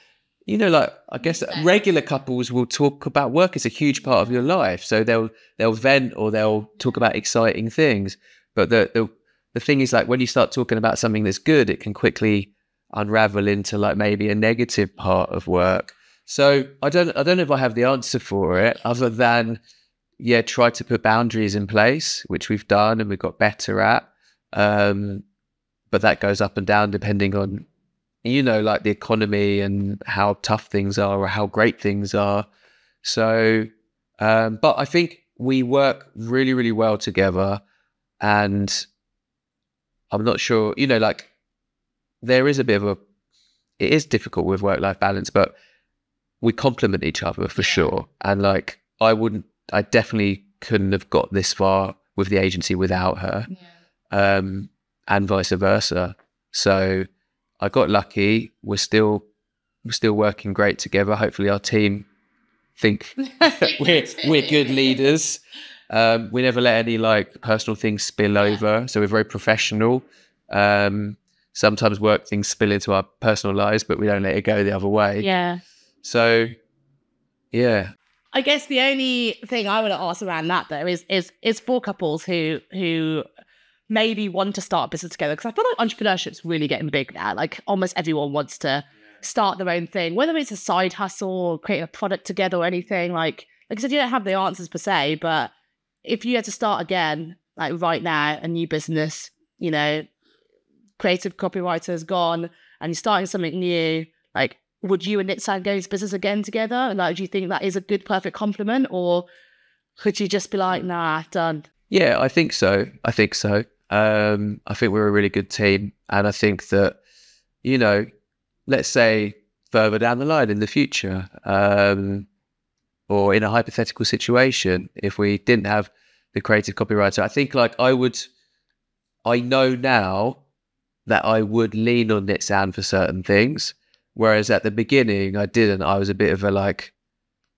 you know, like I guess regular couples will talk about work. It's a huge part of your life, so they'll they'll vent or they'll talk about exciting things. But the the the thing is, like when you start talking about something that's good, it can quickly unravel into like maybe a negative part of work. So I don't I don't know if I have the answer for it other than yeah, try to put boundaries in place, which we've done and we've got better at. Um, but that goes up and down depending on, you know, like the economy and how tough things are or how great things are. So, um, but I think we work really, really well together. And I'm not sure, you know, like there is a bit of a, it is difficult with work life balance, but we complement each other for sure. And like, I wouldn't, I definitely couldn't have got this far with the agency without her. Yeah um, and vice versa. So I got lucky. We're still we're still working great together. Hopefully, our team think we're we're good leaders. Um, we never let any like personal things spill over, so we're very professional. Um, sometimes work things spill into our personal lives, but we don't let it go the other way. Yeah. So, yeah. I guess the only thing I want to ask around that though is is is for couples who who maybe want to start a business together because I feel like entrepreneurship's really getting big now. Like almost everyone wants to start their own thing, whether it's a side hustle or create a product together or anything. Like, like I said, you don't have the answers per se, but if you had to start again, like right now, a new business, you know, creative copywriter is gone, and you're starting something new, like. Would you and Nitsan go into business again together? Like, do you think that is a good, perfect compliment, or could you just be like, nah, done? Yeah, I think so. I think so. Um, I think we're a really good team. And I think that, you know, let's say further down the line in the future, um, or in a hypothetical situation, if we didn't have the creative copywriter, I think like I would, I know now that I would lean on Nitsan for certain things. Whereas at the beginning, I didn't. I was a bit of a like,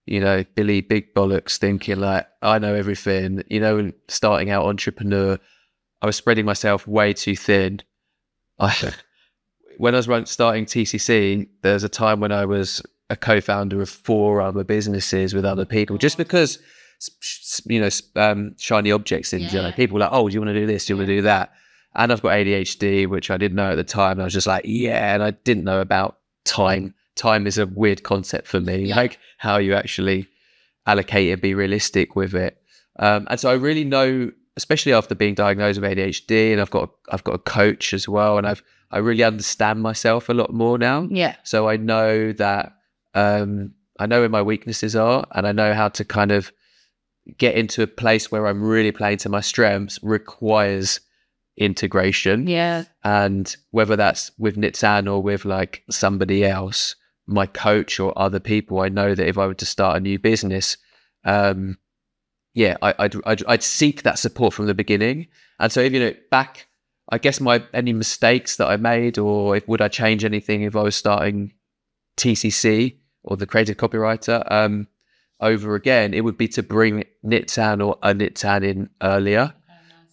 you know, Billy Big Bollocks thinking like, I know everything, you know, starting out entrepreneur. I was spreading myself way too thin. I, when I was run, starting TCC, there was a time when I was a co-founder of four other businesses with other people, just because you know um, shiny objects in yeah. People like, oh, do you want to do this? Do you want to do that? And I've got ADHD, which I didn't know at the time. And I was just like, yeah, and I didn't know about time. Time is a weird concept for me, yeah. like how you actually allocate and be realistic with it. Um, and so I really know especially after being diagnosed with ADHD, and I've got I've got a coach as well, and I've I really understand myself a lot more now. Yeah. So I know that um, I know where my weaknesses are, and I know how to kind of get into a place where I'm really playing to my strengths requires integration. Yeah. And whether that's with Nitsan or with like somebody else, my coach or other people, I know that if I were to start a new business, um, yeah, I, would I'd, I'd seek that support from the beginning. And so if you look back, I guess my any mistakes that I made, or if, would I change anything if I was starting TCC or the creative copywriter um, over again, it would be to bring Nitan or a Nitan in earlier.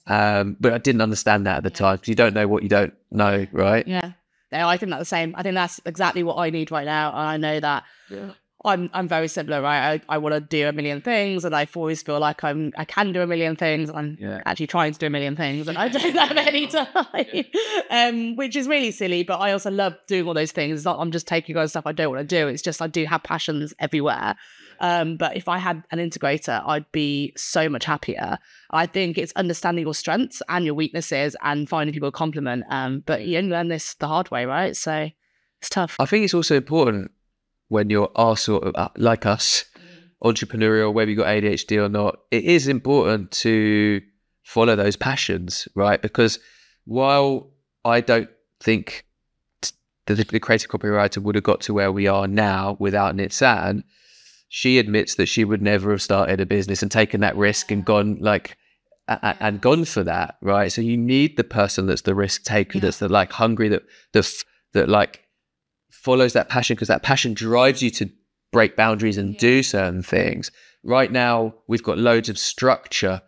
Oh, um, but I didn't understand that at the yeah. time because you don't know what you don't know, right? Yeah. No, I think that's the same. I think that's exactly what I need right now. And I know that yeah. I'm I'm very similar, right? I, I want to do a million things, and I always feel like I'm I can do a million things. I'm yeah. actually trying to do a million things, and I don't have any time, um, which is really silly. But I also love doing all those things. It's not I'm just taking on stuff I don't want to do. It's just I do have passions everywhere. Um, but if I had an integrator, I'd be so much happier. I think it's understanding your strengths and your weaknesses and finding people to compliment. Um, but you only learn this the hard way, right? So it's tough. I think it's also important when you are sort of uh, like us, mm. entrepreneurial, whether you got ADHD or not, it is important to follow those passions, right? Because while I don't think the, the creative copywriter would have got to where we are now without Nitsan, she admits that she would never have started a business and taken that risk and gone like and, and gone for that, right? So you need the person that's the risk taker, yeah. that's the like hungry, that the that like follows that passion because that passion drives you to break boundaries and yeah. do certain things. Right now, we've got loads of structure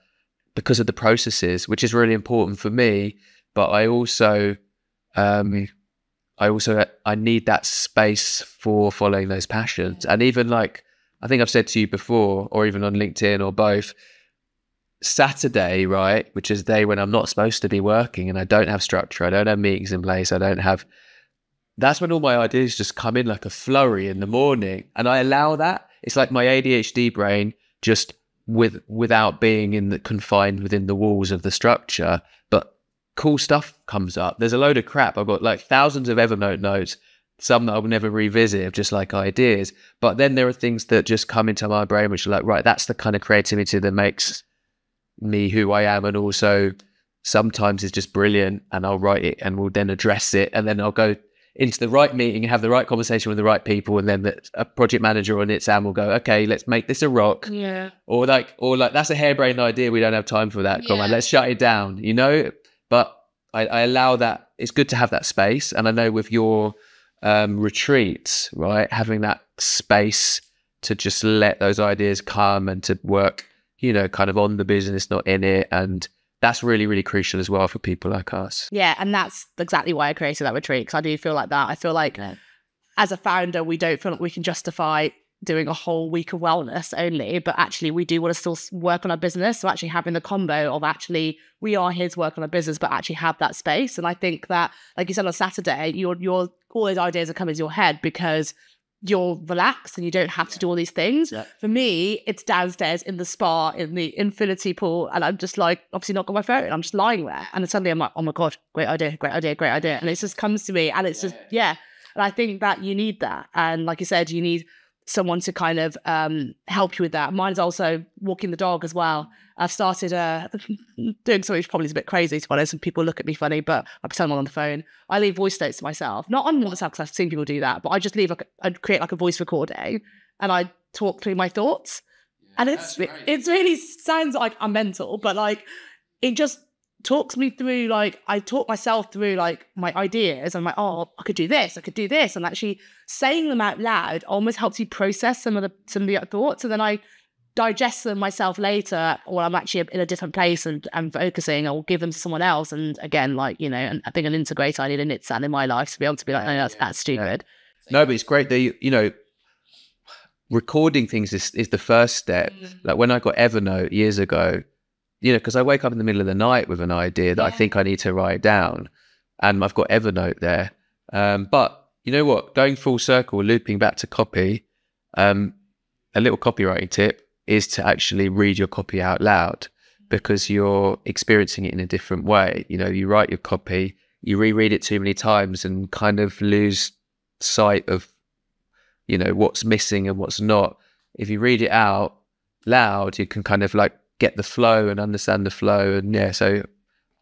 because of the processes, which is really important for me. But I also, um, I also, I need that space for following those passions. And even like, I think I've said to you before, or even on LinkedIn or both, Saturday, right, which is day when I'm not supposed to be working and I don't have structure, I don't have meetings in place, I don't have that's when all my ideas just come in like a flurry in the morning and i allow that it's like my adhd brain just with without being in the confined within the walls of the structure but cool stuff comes up there's a load of crap i've got like thousands of evernote notes some that i'll never revisit of just like ideas but then there are things that just come into my brain which are like right that's the kind of creativity that makes me who i am and also sometimes it's just brilliant and I'll write it and we'll then address it and then I'll go into the right meeting and have the right conversation with the right people and then a project manager on its am will go okay let's make this a rock yeah or like or like that's a harebrained idea we don't have time for that yeah. come on let's shut it down you know but I, I, allow that it's good to have that space and i know with your um, retreats right having that space to just let those ideas come and to work you know kind of on the business not in it and that's really, really crucial as well for people like us. Yeah. And that's exactly why I created that retreat because I do feel like that. I feel like yeah. as a founder, we don't feel like we can justify doing a whole week of wellness only, but actually we do want to still work on our business. So actually having the combo of actually we are here to work on our business, but actually have that space. And I think that, like you said on Saturday, your your all those ideas are coming to your head because you're relaxed and you don't have to do all these things. Yeah. For me, it's downstairs in the spa, in the infinity pool, and I'm just like, obviously not got my phone. I'm just lying there. And suddenly I'm like, oh my God, great idea, great idea, great idea. And it just comes to me and it's yeah. just, yeah. And I think that you need that. And like you said, you need someone to kind of um, help you with that. Mine's also walking the dog as well. I've started uh, doing something which probably is a bit crazy to be honest, and people look at me funny, but I pretend I'm on the phone. I leave voice notes to myself, not on WhatsApp because I've seen people do that, but I just leave, like, I create like a voice recording and I talk through my thoughts. Yeah, and it's, it's really sounds like I'm mental, but like it just talks me through like I talk myself through like my ideas. I'm like, oh, I could do this, I could do this, and actually saying them out loud almost helps you process some of the some of the thoughts, and then I digest them myself later or I'm actually in a different place and, and focusing or give them to someone else and again like you know and I think an integrator I need an insight in my life to be able to be like no oh, that's, that's stupid no but it's great that you, you know recording things is, is the first step mm. like when I got Evernote years ago you know, because I wake up in the middle of the night with an idea that yeah. I think I need to write down, and I've got Evernote there. Um, but you know what? Going full circle, looping back to copy, um, a little copywriting tip is to actually read your copy out loud because you're experiencing it in a different way. You know, you write your copy, you reread it too many times, and kind of lose sight of, you know, what's missing and what's not. If you read it out loud, you can kind of like get the flow and understand the flow. And yeah, so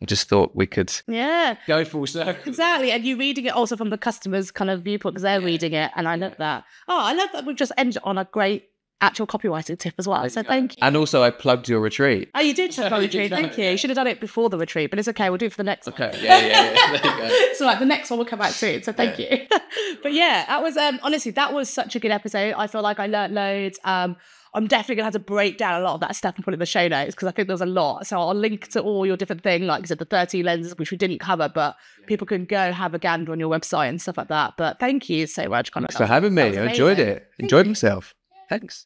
I just thought we could yeah go full circle. Exactly. And you're reading it also from the customer's kind of viewpoint because they're yeah. reading it. And I love that. Oh, I love that we just ended on a great actual copywriting tip as well. So thank you. And also, I plugged your retreat. Oh, you did plug the retreat. Thank you. You should have done it before the retreat, but it's okay. We'll do it for the next. Okay. One. Yeah, yeah, yeah. There you go. so like the next one will come out soon. So thank yeah. you. but yeah, that was um honestly that was such a good episode. I feel like I learnt loads. Um, I'm definitely gonna have to break down a lot of that stuff and put it in the show notes because I think there's a lot. So I'll link to all your different things, like I said, the 13 lenses, which we didn't cover, but yeah. people can go have a gander on your website and stuff like that. But thank you so much, Connor. Thanks for having me. I enjoyed it. Thank enjoyed you. myself. Thanks.